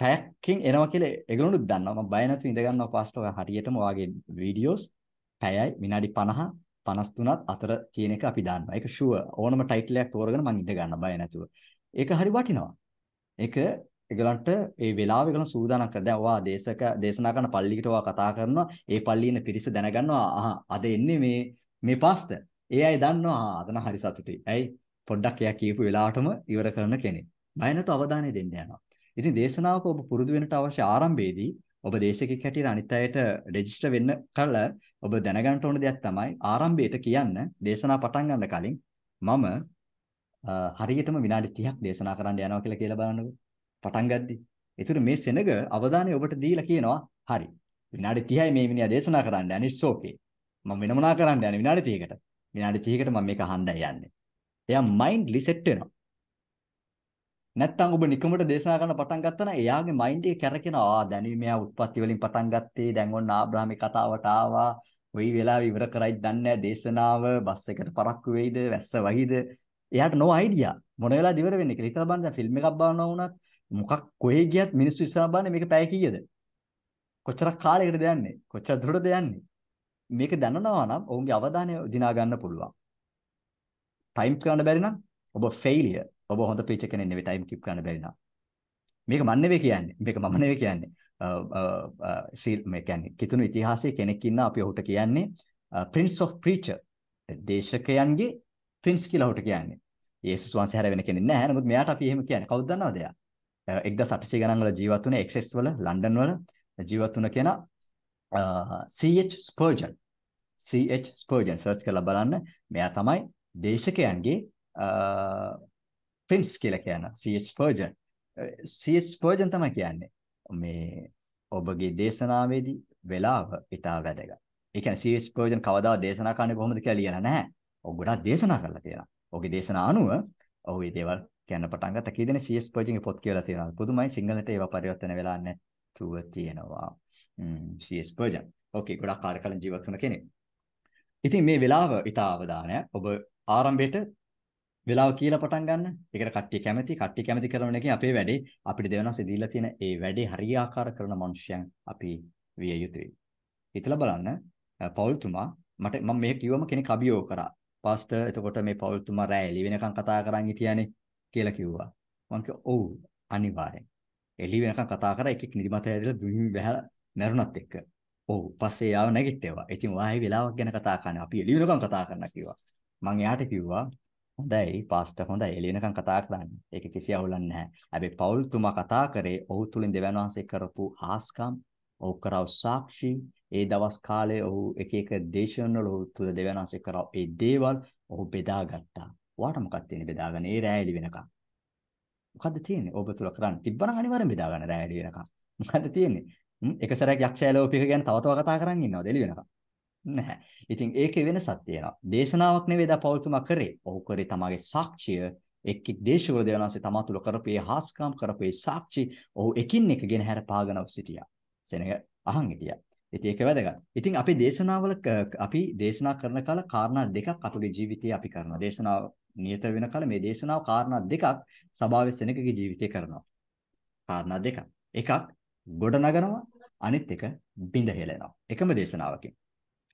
පැයකින් එනවා කියලා ඒගොල්ලොනුත් දන්නවා. මම බය නැතුව ඉඳ ගන්නවා පාස්ටර් ඔයා හරියටම ඔයාගේ වීඩියෝස් පැයයි විනාඩි 50 53ත් අතර තියෙන එක අපි දාන්නවා. ඒක ෂුවර්. ඕනම ටයිටල් එකක් තෝරගෙන මම ඉඳ ගන්න බය නැතුව. ඒක හරි වටිනවා. ඒක ඒගලන්ට ඒ වෙලාව ඒගලන් සූදානම් කර දැන් ඔයා දේශක දේශනා කරන පල්ලියකට ඔයා කතා කරනවා ඒ පල්ලියේ ඉන්න පිරිස දැනගන්නවා අහා අද එන්නේ මේ මේ පාස්ත ඒ අය දන්නවා ආ අතන හරි සතුටුයි ඇයි පොඩ්ඩක් එයා කියපු වෙලාවටම ඉවර කරන කෙනෙක් බය නැතුව අවධානය දෙන්න යනවා ඉතින් දේශනාවක ඔබ පුරුදු වෙන්නට අවශ්‍ය ආරම්භයේදී ඔබ දේශකෙක් හැටියට අනිත් අයට රෙජිස්ටර් වෙන්න කල ඔබ දැනගන්න ඕන දෙයක් තමයි ආරම්භයට කියන්න දේශනා පටන් ගන්න කලින් මම හරියටම විනාඩි 30ක් දේශනා කරන්න යනවා කියලා කියලා බලන්නකො පටන් ගද්දි. ඒතර මේ සෙනඟ අවධානය ඔබට දීලා කියනවා හරි. විනාඩි 30යි මේ මිනිහා දේශනා කරන්න and it's okay. මම වෙන මොනා කරන්න යන්නේ විනාඩි 30කට. විනාඩි 30කට මම මේක අහන්නයි යන්නේ. එයා මයින්ඩ් රිසෙට් වෙනවා. නැත්තම් ඔබ නිකමට දේශනා කරන්න පටන් ගත්තා නම් එයාගේ මයින්ඩ් එක කැරකෙනවා. ආ දැන් මෙයා උත්පත්ති වලින් පටන් ගත්තේ. දැන් ඔන්න ආබ්‍රාහම කතාවට ආවා. ওই වෙලාවේ ඉවර කරයිද දන්නේ දේශනාව. බස් එකට පරක්කු වෙයිද? වැස්ස වහිද? එයාට no idea. මොන වෙලාවද ඉවර වෙන්නේ කියලා හිතලා බලන්න. දැන් ෆිල්ම් එකක් බලනවා වුණත් මොකක් කොහේ ගියත් මිනිස්සු ඉස්සරහ බලන්නේ මේක පැය කීයද? කොච්චර කාලයකටද යන්නේ? කොච්චර දුරටද යන්නේ? මේක දැනනවා නම් ඔවුන්ගේ අවධානය දිනා ගන්න පුළුවන්. ටයිම් කරන්න බැරි නම් ඔබ ෆේලියර් ඔබ හොඳ ප්‍රීචර් කෙනෙක් නෙවෙයි ටයිම් කීප් කරන්න බැරි නම්. මේක මම නෙවෙයි කියන්නේ. මේක මම නෙවෙයි කියන්නේ. ශීල් මේ කියන්නේ කිතුණු ඉතිහාසයේ කෙනෙක් ඉන්න අපි ඔහුට කියන්නේ Prince of Preacher. දේශකයන්ගේ Prince කියලා ඔහුට කියන්නේ. යේසුස් වහන්සේ හැර වෙන කෙනෙක් නෑ. නමුත් මෙයාට අපි එහෙම කියන්නේ. කවුද දන්නවද එයා? 1800 ගණන් වල ජීවත් වුණේ XS වල ලන්ඩන් වල ජීවත් වුණ කෙනා CH Spurgeon CH Spurgeon search කරලා බලන්න මෙයා තමයි දේශකයන්ගේ ප්‍රින්ස් කියලා කියන CH Spurgeon CH Spurgeon තමයි කියන්නේ මේ ඔබගේ දේශනාවේදී වෙලාව ඉතා වැදගත්. ඒ කියන්නේ CH Spurgeon කවදා දේශනා කරන්නේ කොහොමද කියලා ලියලා නැහැ. ඔහු ගොඩක් දේශනා කරලා තියෙනවා. ඔහුගේ දේශනා අනුව ඔහු මේ දේවල් කියන්න පටන් ගත්තා. කී දෙනේ CH Spurgeonගේ පොත් කියලා තියෙනවා. පුදුමයි සිංහලට ඒවා පරිවර්තන වෙලා නැතුව තියෙනවා. ම්ම් CH Spurgeon. ඕකේ ගොඩක් කාලකලන් ජීවත් වුණ කෙනෙක්. ඉතින් මේ වෙලාව ඉතා අවදානය. ඔබ ආරම්භයේට වෙලාව කියලා පටන් ගන්න. ඒකට කට්ටිය කැමති. කට්ටිය කැමති කරන එකෙන් අපේ වැඩේ අපිට දෙවෙනස දීලා තියෙන ඒ වැඩේ හරියාකාර කරන මනුෂ්‍යයන් අපි විය යුතුයි. හිතලා බලන්න පෞල්තුමා මට මම මේක කිව්වම කෙනෙක් අභියෝග කරා. පාස්ටර් එතකොට මේ පෞල්තුමා රෑ එළි වෙනකන් කතා කරන් හිටියානේ කියලා කිව්වා. මම කිව්වා ඔව් අනිවාර්යෙන්. එළි වෙනකන් කතා කරා එකෙක් නිදිමත ඇරිලා බිම් බැහැලා මැරුණත් එක්ක. ඔව් පස්සේ යාව නැගිට්ටේවා. ඉතින් වාහේ වෙලාවක් ගැන කතා කරන්න. අපි එළි වෙනකන් කතා කරන්න කිව්වා. මම එයාට කිව්වා හොඳයි පාස්ට හොඳයි එළිවෙනකන් කතා කරන්න. ඒක කිසි අවුලක් නැහැ. හැබැයි පවුල් තුමා කතා කරේ ඔහු තුලින් දෙවියන් වහන්සේ කරපු හාස්කම්, ඔහු කරව සාක්ෂි, ඒ දවස් කාලේ ඔහු එක එක දේශනවල ඔහු තුල දෙවියන් වහන්සේ කරව ඒ දේවල් ඔහු බෙදාගත්තා. වාට මොකක්ද තියෙන්නේ බෙදාගන්න? ඒ රෑ එළි වෙනකන්. මොකද්ද තියෙන්නේ? ඔබ තුල කරන්න. තිබ්බනම් අනිවාර්යෙන් බෙදාගන්න රෑ එළි වෙනකන්. මොකද්ද තියෙන්නේ? එක සැරයක් යක්ෂයලෝපික ගැන තව තව කතා කරන් ඉන්නවද එළි වෙනකන්? නැහැ. ඉතින් ඒකේ වෙනසක් තියෙනවා. දේශනාවක් නෙවෙයි දා පෞල්තුමා කරේ. ඔහු කරේ තමගේ සාක්ෂිය එක් එක් දේශවල දෙවනාසේ තමා තුල කරපේ හාස්කම් කරපේ සාක්ෂි ඔහු එකින් එක ගෙන හැර පාගන සිටියා. සෙනග අහන් හිටියා. ඉතින් ඒක වැදගත්. ඉතින් අපි දේශනාවල අපි දේශනා කරන කාල කාරණා දෙකක් අපේ ජීවිතයේ අපි කරනවා. දේශනාව නියත වෙන කාල මේ දේශනාව කාරණා දෙකක් සභාවේ සෙනගගේ ජීවිතේ කරනවා. කාරණා දෙකක්. එකක් ගොඩනගනවා අනිත් එක බිඳ හෙලනවා. එකම දේශනාවකින්.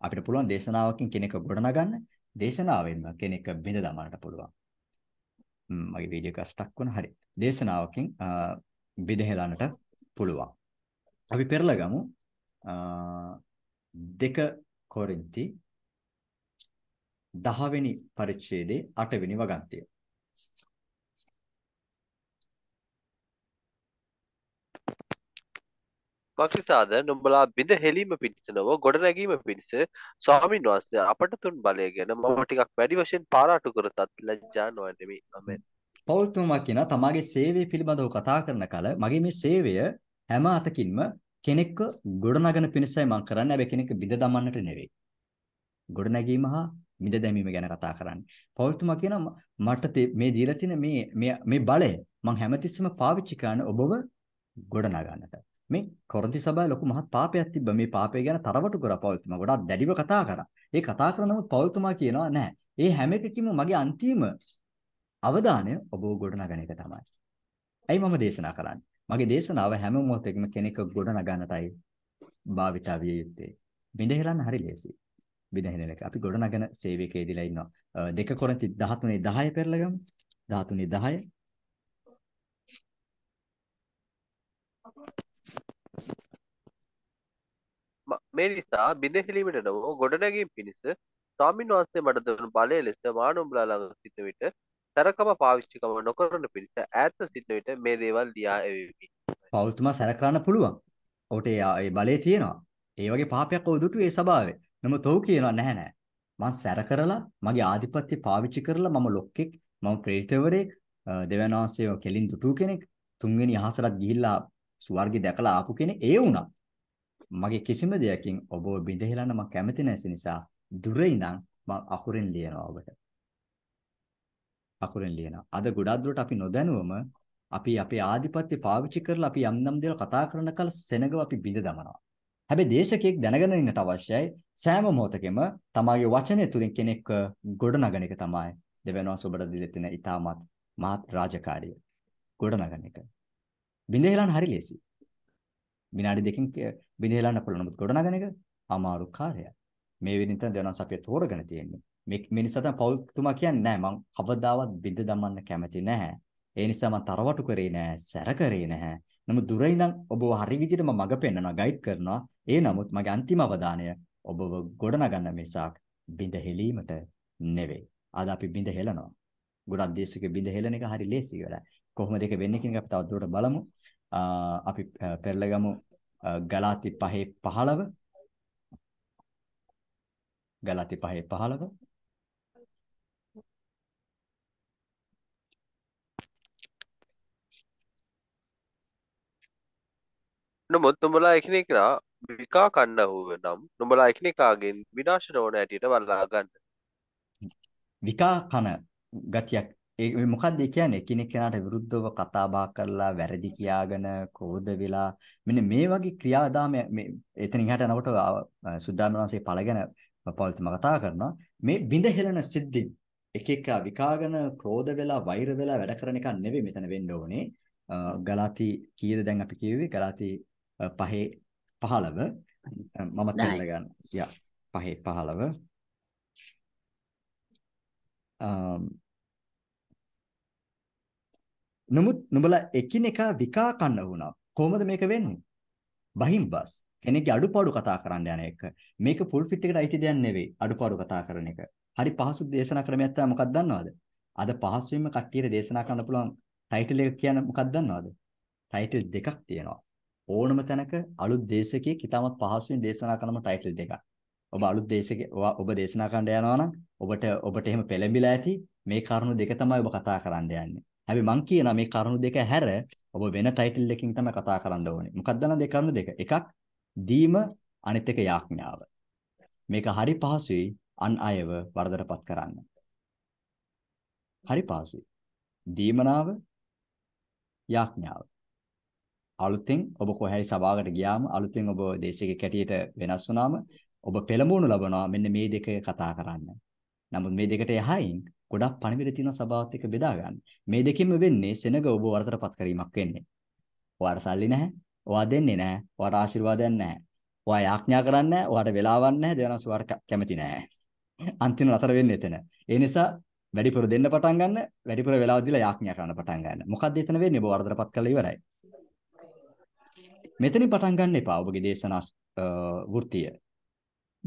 අපිට පුළුවන් දේශනාවකින් කෙනෙක් ගොඩනගන්න දේශනාවෙන්ම කෙනෙක් බිඳ දමන්නට පුළුවන් මගේ වීඩියෝ එක ස්ටක් වුණා හරි දේශනාවකින් බිඳහෙලන්නට පුළුවන් අපි පෙරලා ගමු දෙක කොරින්ති 10 වෙනි පරිච්ඡේදයේ 8 වෙනි වගන්තිය මක්නිසාද නුඹලා බිඳ හෙලීම පිණිස නොව ගොඩනැගීම පිණිස ස්වාමීන් වහන්සේ අපට තුන් බලය ගැන මම ටිකක් වැඩි වශයෙන් පාරාටු කරතත් ලැජ්ජා නොවැටෙමි. ආමෙන්. පෞල්තුමා කියන තමාගේ සේවය පිළිබඳව කතා කරන කල මගේ මේ සේවය හැම අතකින්ම කෙනෙක්ව ගොඩනගන පිණිසයි මම කරන්නේ. හැබැයි කෙනෙක් බිඳ දමන්නට නෙවෙයි. ගොඩනැගීම හා මිද දැමීම ගැන කතා කරන්නේ. පෞල්තුමා කියන මට මේ දීලා තියෙන මේ මේ බලය මම හැමතිස්සෙම පාවිච්චි කරන ඔබව ගොඩනගන්නට. මේ කොරති සභාවේ ලොකු මහත් පාපයක් තිබ්බා. මේ පාපය ගැන තරවටු කරා පෞල්තුමා. ගොඩාක් දැඩිව කතා කරා. ඒ කතා කරනම පෞල්තුමා කියනවා නෑ. ඒ හැම එකකින්ම මගේ අන්තිම අවධානය ඔබව ගොඩනගන එක තමයි. ඇයි මම දේශනා කරන්නේ? මගේ දේශනාව හැම මොහොතෙකම කෙනෙක් ගොඩනගන්නටයි භාවිතා විය යුත්තේ. බිඳහෙලන්න හරි ලේසියි. බිඳහෙලන එක. අපි ගොඩනගන සේවකයේදීලා ඉන්නවා. 2 කොරින්ති 13 10 පෙරලගමු. 13 10 මේ නිසා බිඳහෙලීමට නොව ගොඩනැගීම් පිණිස ස්වාමින් වහන්සේ මට දන බලය ලෙස මානුම්බලාලඟ සිත විට සැරකම පාවිච්චිකම නොකරන පිරිස ඇත්ත සිට විට මේ දේවල් දියා එවවි. පෞල්තුමා සැරකරන්න පුළුවන්. ඔට ඒ බලය තියෙනවා. ඒ වගේ පාපයක් ඔවුදුටු ඒ ස්වභාවය. නමුත් ඔව් කියනවා නැහැ නෑ. මං සැර කරලා මගේ ආධිපත්‍ය පාවිච්චි කරලා මම ලොක්කෙක්, මම ප්‍රේරිතවරයෙක්, දෙවියන් වහන්සේව කෙලින් දුටු කෙනෙක්, තුන්වෙනි අහසටත් ගිහිල්ලා ස්වර්ගය දැකලා ආපු කෙනෙක් ඒ වුණා. මගේ කිසිම දෙයකින් ඔබව බිඳහෙලන්න මම කැමති නැති නිසා දුර ඉඳන් මම අකුරෙන් ලියනවා ඔබට. අකුරෙන් ලියනවා. අද ගොඩක් දුරට අපි නොදැනුවම අපි අපේ ආධිපත්‍ය පාවිච්චි කරලා අපි යම් නම් දේවල් කතා කරන කල සෙනගව අපි බිඳ දමනවා. හැබැයි දේශකයෙක් දැනගෙන ඉන්නට අවශ්‍යයි සෑම මොහොතකෙම තමාගේ වචනය තුලින් කෙනෙක් ගොඩනගන එක තමයි දෙවෙනවස් ඔබට දීලා තියෙන ඊටමත් මහත් රාජකාරිය. ගොඩනගන එක. බිඳ හෙලන්න හරි ලේසි. විනාඩි දෙකකින් බිඳෙලන්න පුළුවන්. නමුත් ගොඩනගන එක අමාරු කාර්යයක්. මේ වෙනින්ත දෙනස් අපි තෝරගෙන තියෙන්නේ. මේ මේ නිසා තමයි පෞල්තුමා කියන්නේ නෑ මං කවදාවත් බිඳ දමන්න කැමති නැහැ. ඒ නිසා මං තරවටු කරේ නෑ, සැර කරේ නැහැ. නමුත් දුර ඉඳන් ඔබව හරි විදිහට මම මඟ පෙන්වනවා, ගයිඩ් කරනවා. ඒ නමුත් මගේ අන්තිම අවධානය ඔබව ගොඩනගන්න මිසක් බිඳ හෙලීමට නෙවෙයි. අද අපි බිඳ හෙලනවා. ගොඩක් දේශක බිඳ හෙලන එක හරි ලේසි වෙලා. කොහොමද ඒක වෙන්නේ කියන එක අපි තව දුරට බලමු. අපි පෙරලගමු ගලාති 5 15 ගලාති 5 15 නමුත් නුඹලා එකිනෙකා විකා කන්න වූ නම් නුඹලා එකිනෙකාගෙන් විනාශ නොවන හැටියට වළලා ගන්න. විකා කන ගතියක් ඒ මොකක්ද කියන්නේ එකිනෙක කෙනාට විරුද්ධව කතා බහ කරලා වැරදි කියාගෙන ක්‍රෝධ වෙලා මෙන්න මේ වගේ ක්‍රියාදාම මේ එතන ඉහට යනකොට සුද්ධාමනසේ පළගෙන පෞල්තුම කතා කරනවා මේ බිඳ හෙලන සිද්ධි එක එක විකාගෙන ක්‍රෝධ වෙලා වෛර වෙලා වැඩ කරන එක නෙවෙයි මෙතන වෙන්න ඕනේ ගලාති කීයද දැන් අපි කියුවේ ගලාති පහේ 15 මම තේරුම් ගන්න යා පහේ 15 නමුත් නුඹලා එකිනෙකා විකා කන්න වුණා. කොහොමද මේක වෙන්නේ? බහිම්බස් කෙනෙක්ගේ අඩුපාඩු කතා කරන්න යන එක. මේක ෆුල් ෆිට් එකට අයිති දෙයක් නෙවෙයි. අඩුපාඩු කතා කරන එක. හරි පහසු දේශනා ක්‍රමයක් තමයි මොකක්ද දන්නවද? අද පහසුවෙන්ම කට්ටියට දේශනා කරන්න පුළුවන් ටයිටල් එක කියන මොකක්ද දන්නවද? ටයිටල් දෙකක් තියෙනවා. ඕනම තැනක අලුත් දේශකයෙක් ඉතාමත් පහසුවෙන් දේශනා කරනම ටයිටල් දෙකක්. ඔබ අලුත් දේශකෙ ඔබ දේශනා කරන්න යනවා නම් ඔබට ඔබට එහෙම පෙළඹිලා ඇති මේ කරුණු දෙක තමයි ඔබ කතා කරන්න යන්නේ. හැබැයි මං කියනවා මේ කරුණු දෙක හැර ඔබ වෙන ටයිටල් එකකින් තමයි කතා කරන්න ඕනේ. මොකක්ද නේද ඒ කරුණු දෙක? එකක් දීම අනිත් එක යාඥාව. මේක හරි පහසුයි අන් අයව වරදටපත් කරන්න. හරි පහසුයි. දීමනාව යාඥාව. අලුතෙන් ඔබ කොහේ සභාවකට ගියාම අලුතෙන් ඔබ දේශයේ කැටියට වෙනස් වුණාම ඔබ පෙළඹවනු ලබනවා මෙන්න මේ දෙක කතා කරන්න. නමුත් මේ දෙකට යහින් ගොඩක් පණිවිඩ තියෙන සභාවත් එක්ක බෙදා ගන්න. මේ දෙකෙන්ම වෙන්නේ සෙනග ඔබ වරදටපත් කිරීමක් වෙන්නේ. ඔයාට සල්ලි නැහැ. ඔයා දෙන්නේ නැහැ. ඔයාට ආශිර්වාදයක් නැහැ. ඔයා යාඥා කරන්නේ නැහැ. ඔයාට වෙලාවක් නැහැ. දෙවනස් ඔයාට කැමති නැහැ. අන්තිම නතර වෙන්නේ එතන. ඒ නිසා වැඩිපුර දෙන්න පටන් ගන්න, වැඩිපුර වෙලාව දීලා යාඥා කරන්න පටන් ගන්න. මොකද්ද එතන වෙන්නේ? ඔබ වරදටපත් කළා ඉවරයි. මෙතනින් පටන් ගන්න එපා ඔබගේ දේශනා වෘත්තිය.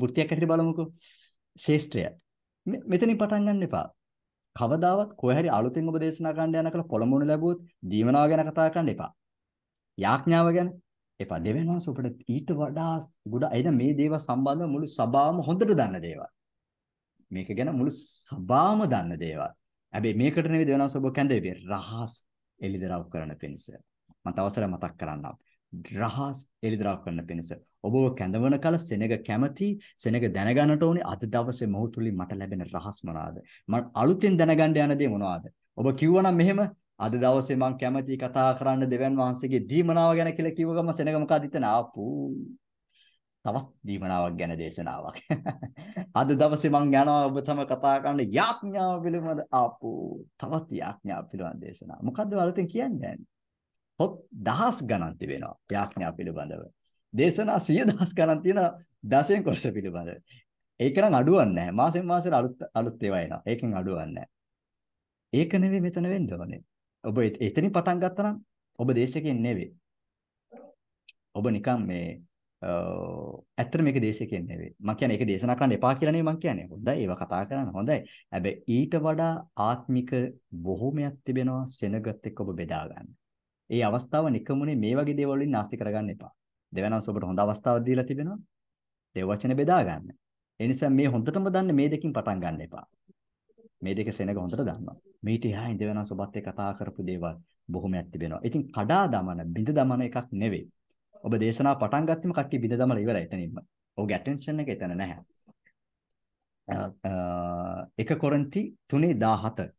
වෘත්තියක් හැටියට බලමුකෝ. ශේෂ්ත්‍රය. මෙතනින් පටන් ගන්න එපා. කවදාවත් කොහේ අලුතෙන් ඔබ දේශනා කරන්න යනකල පොළමුණු ලැබුවොත් දීවනාව ගැන කතා කරන්න එපා. යාඥාව ගැන එපා. දෙවියන් වහන්සේ ඔබට ඊට වඩා ගොඩ එන මේ දේවල් සම්බන්ධව මුළු සභාවම හොඳට දන්න දේවල්. මේක ගැන මුළු සභාවම දන්න දේවල්. හැබැයි මේකට නෙවෙයි දෙවියන් වහන්සේ ඔබ කැඳෙන්නේ රහස් එළිදරව් කරන පිණිස. මම තවසර මතක් කරන්නම්. රහස් එළිදරව් කරන පිණිස ඔබව කැඳවන කල සෙනඟ කැමති සෙනඟ දැනගන්නට ඕනේ අද දවසේ මොහු තුලින් මට ලැබෙන රහස් මොනවාද මම අලුතෙන් දැනගන්න යන දේ මොනවාද ඔබ කිව්වනම් මෙහෙම අද දවසේ මම කැමති කතා කරන්න දෙවන් වහන්සේගේ දීමනාව ගැන කියලා කිව්ව ගම සෙනඟ මොකද ඉතන ආපු තවත් දීමනාවක් ගැන දේශනාවක් අද දවසේ මම යනවා ඔබ තම කතා කරන්න යාඥාව පිළිබඳ ආපු තවත් යාඥාව පිළිබඳ දේශනාව මොකද්ද අලුතෙන් කියන්නේ හොත් දහස් ගණන් තිබෙනවා යාඥා පිළිබඳව දේශනා 10000 ගණන් තියෙන දසෙන් කොටස පිළිබඳ. ඒක නම් අඩුවන්නේ නැහැ. මාසෙන් මාසෙට අලුත් අලුත් ඒවා එනවා. ඒකෙන් අඩුවන්නේ නැහැ. ඒක නෙවෙයි මෙතන වෙන්න ඕනේ. ඔබ එතනින් පටන් ගත්තා නම් ඔබ දේශකෙන් නෙවෙයි. ඔබ නිකන් මේ ඇත්තට මේක දේශකෙන් නෙවෙයි. මම කියන්නේ ඒක දේශනා කරන්න එපා කියලා නෙවෙයි මම කියන්නේ. හොඳයි ඒව කතා කරන්න හොඳයි. හැබැයි ඊට වඩා ආත්මික බොහෝමයක් තිබෙනවා සෙනගත් එක්ක ඔබ බෙදා ගන්න. ඒ අවස්ථාව නිකමුනේ මේ වගේ දේවල් වලින් නාස්ති කරගන්න එපා. දෙවනස් ඔබට හොඳ අවස්ථාවක් දීලා තිබෙනවා. දෙව් වචන බෙදා ගන්න. ඒ නිසා මේ හොඳටම දන්න මේ දෙකෙන් පටන් ගන්න එපා. මේ දෙක සෙනඟ හොඳට දන්නවා. මීට එහායින් දෙවනස් ඔබත් එක්ක කතා කරපු දේවල් බොහොමයක් තිබෙනවා. ඉතින් කඩා දමන, බිඳ දමන එකක් නෙවෙයි. ඔබ දේශනා පටන් ගත්තම කට්ටිය බිඳ දමලා ඉවරයි එතනින්ම. ඔහුගේ ඇටෙන්ෂන් එක එතන නැහැ. 1 කොරින්ති 3:17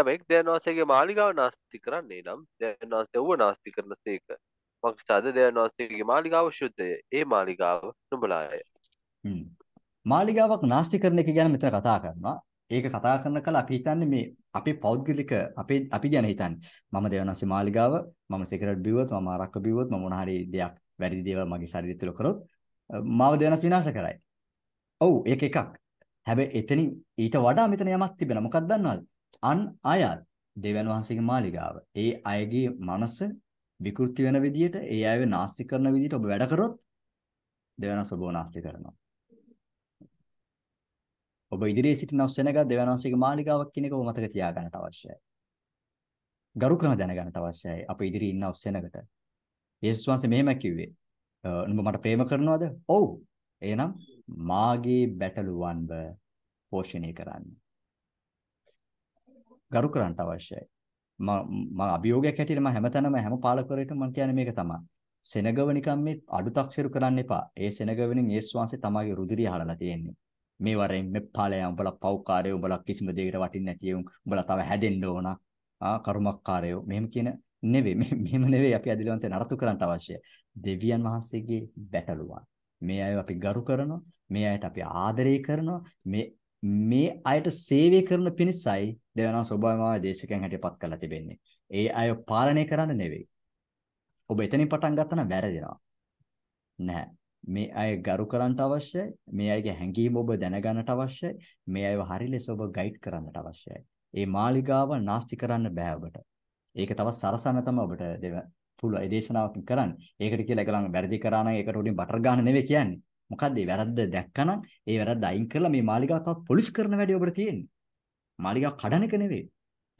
යමෙක් දෑන්වාසේගේ මාලිගාව නාස්ති කරන්නේ නම් දෑන්වාස එව්ව නාස්ති කරන සේක මක්ෂාද දෑන්වාසේගේ මාලිගාව ශුද්ධය ඒ මාලිගාව නුඹලාය මාලිගාවක් නාස්ති කරන එක ගැන මෙතන කතා කරනවා ඒක කතා කරන කල අපි හිතන්නේ මේ අපේ පෞද්ගලික අපේ අපි ගැන හිතන්නේ මම දේවනාසි මාලිගාව මම සිගරට් බිව්වොත් මම ආරක්ක බිව්වොත් මම මොන හරි දෙයක් වැරදි දේවල් මගේ ශරීරය තුළ කරොත් මාව දේවනාසි විනාශ කරයි. ඔව් ඒක එකක්. හැබැයි එතනින් ඊට වඩා මෙතන යමක් තිබෙනවා. මොකක්ද දන්නවද? අන් අයත් දෙවියන් වහන්සේගේ මාලිගාව. ඒ අයගේ මනස විකෘති වෙන විදියට, ඒ අයව නාස්ති කරන විදියට ඔබ වැඩ කරොත් දෙවියන් ඔබව නාස්ති කරනවා. ඔබ ඉදිරියේ සිටින සෙනඟ දෙවියන් වහන්සේගේ මාලිගාවක් කියන එක ඔබ මතක තියාගන්නට අවශ්‍යයි. ගරු කරන දැනගන්නට අවශ්‍යයි. අප ඉදිරියේ ඉන්න සෙනඟට. යේසුස් වහන්සේ මෙහෙම කිව්වේ. "නුඹ මට ප්‍රේම කරනවද?" "ඔව්." එහෙනම් මාගේ බැටළුවන්ව පෝෂණය කරන්න. ගරු කරන්න අවශ්‍යයි. මම මම අභියෝගයක් හැටියට මම හැමතැනම හැම පාලකවරයෙකුටම මම කියන්නේ මේක තමයි. සෙනගව නිකන් මේ අඩුතක්සිරු කරන්න එපා. ඒ සෙනගවෙනින් යේසුස් වහන්සේ තමගේ රුධිරය හලලා තියෙන්නේ. මේ වරෙන් මේ ඵලයන් උඹලා පෞකාරයෝ උඹලා කිසිම දෙයකට වටින්නේ නැති උන් උඹලා තව හැදෙන්න ඕන. ආ කර්මක්කාරයෝ. මෙහෙම කියන නෙවෙයි. මෙහෙම නෙවෙයි අපි අදිලවන්තේ නරතු කරන්න අවශ්‍යයි. දෙවියන් වහන්සේගේ බැටළුවන්. මේ අය අපි ගරු කරනවා. මේ අයට අපි ආදරය කරනවා. මේ මේ අයට සේවය කරන පිණිසයි දෙවනා ස්වභාවමාව දේශකයන් හැටියට පත් කරලා තිබෙන්නේ. ඒ අය පාලනය කරන්න නෙවෙයි. ඔබ එතනින් පටන් ගත්තා නම් වැරදිනවා. නැහැ. මේ අය ගරු කරන්නට අවශ්‍යයි. මේ අයගේ හැඟීම් ඔබ දැනගන්නට අවශ්‍යයි. මේ අයව හරි ලෙස ඔබ ගයිඩ් කරන්නට අවශ්‍යයි. ඒ මාලිගාව නාස්ති කරන්න බෑ ඔබට. ඒක තවත් සරසන්න තමයි ඔබට පුළුවන්. ඒ දේශනාවකින් කරන්නේ. ඒකට කියලා ගලන් වැරදි කරා නම් ඒකට උඩින් බටර් ගන්න නෙවෙයි කියන්නේ. මොකද්ද මේ වැරද්ද දැක්කනම් ඒ වැරද්ද අයින් කරලා මේ මාලිගාව තවත් පොලිෂ් කරන වැඩේ ඔබට තියෙන්නේ. මාලිගාව කඩන එක නෙවෙයි.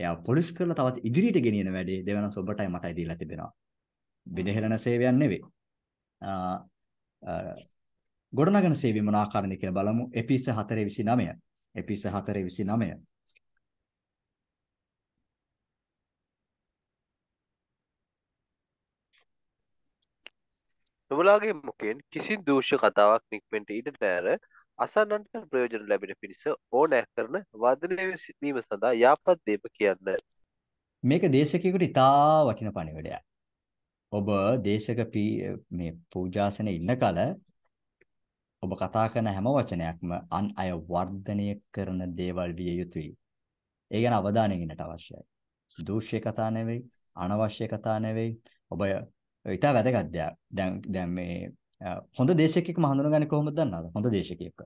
එයා පොලිෂ් කරලා තවත් ඉදිරියට ගෙනියන වැඩේ දෙවනස් ඔබටයි මටයි දීලා තිබෙනවා. බිනහෙලන සේවයක් නෙවෙයි. ගොඩනගන සේවය මොන ආකාරයෙන්ද කියලා බලමු. එපිස 4:29. එපිස 4:29. නොබලාගේ මොකෙන් කිසි දූෂ්‍ය කතාවක් නික්මෙන්ට ඉඩ නෑර අසන්නන්ට ප්‍රයෝජන ලැබෙන පිණිස ඕනෑ කරන වාදනයවීම සඳහා යාපත් දේප කියන්න. මේක දේශකයකුට ඉතා වටින පණිවඩයක්. ඔබ දේශක මේ පූජාසන ඉන්න කල ඔබ කතා කරන හැම වචනයක්ම අන් අය වර්ධනය කරන දේවල් විය යුතුයි. ඒ ගැන අවධානය ගෙනට අවශ්‍යයි. දූෂ්‍ය කතා නෙවෙයි, අනවශ්‍ය කතා නෙවෙයි. ඔබ ඉතා වැදගත් දෙයක්. දැන් දැන් මේ හොඳ දේශකයෙක් මම හඳුනගන්නේ කොහොමද දන්නවද? හොඳ දේශකයෙක්.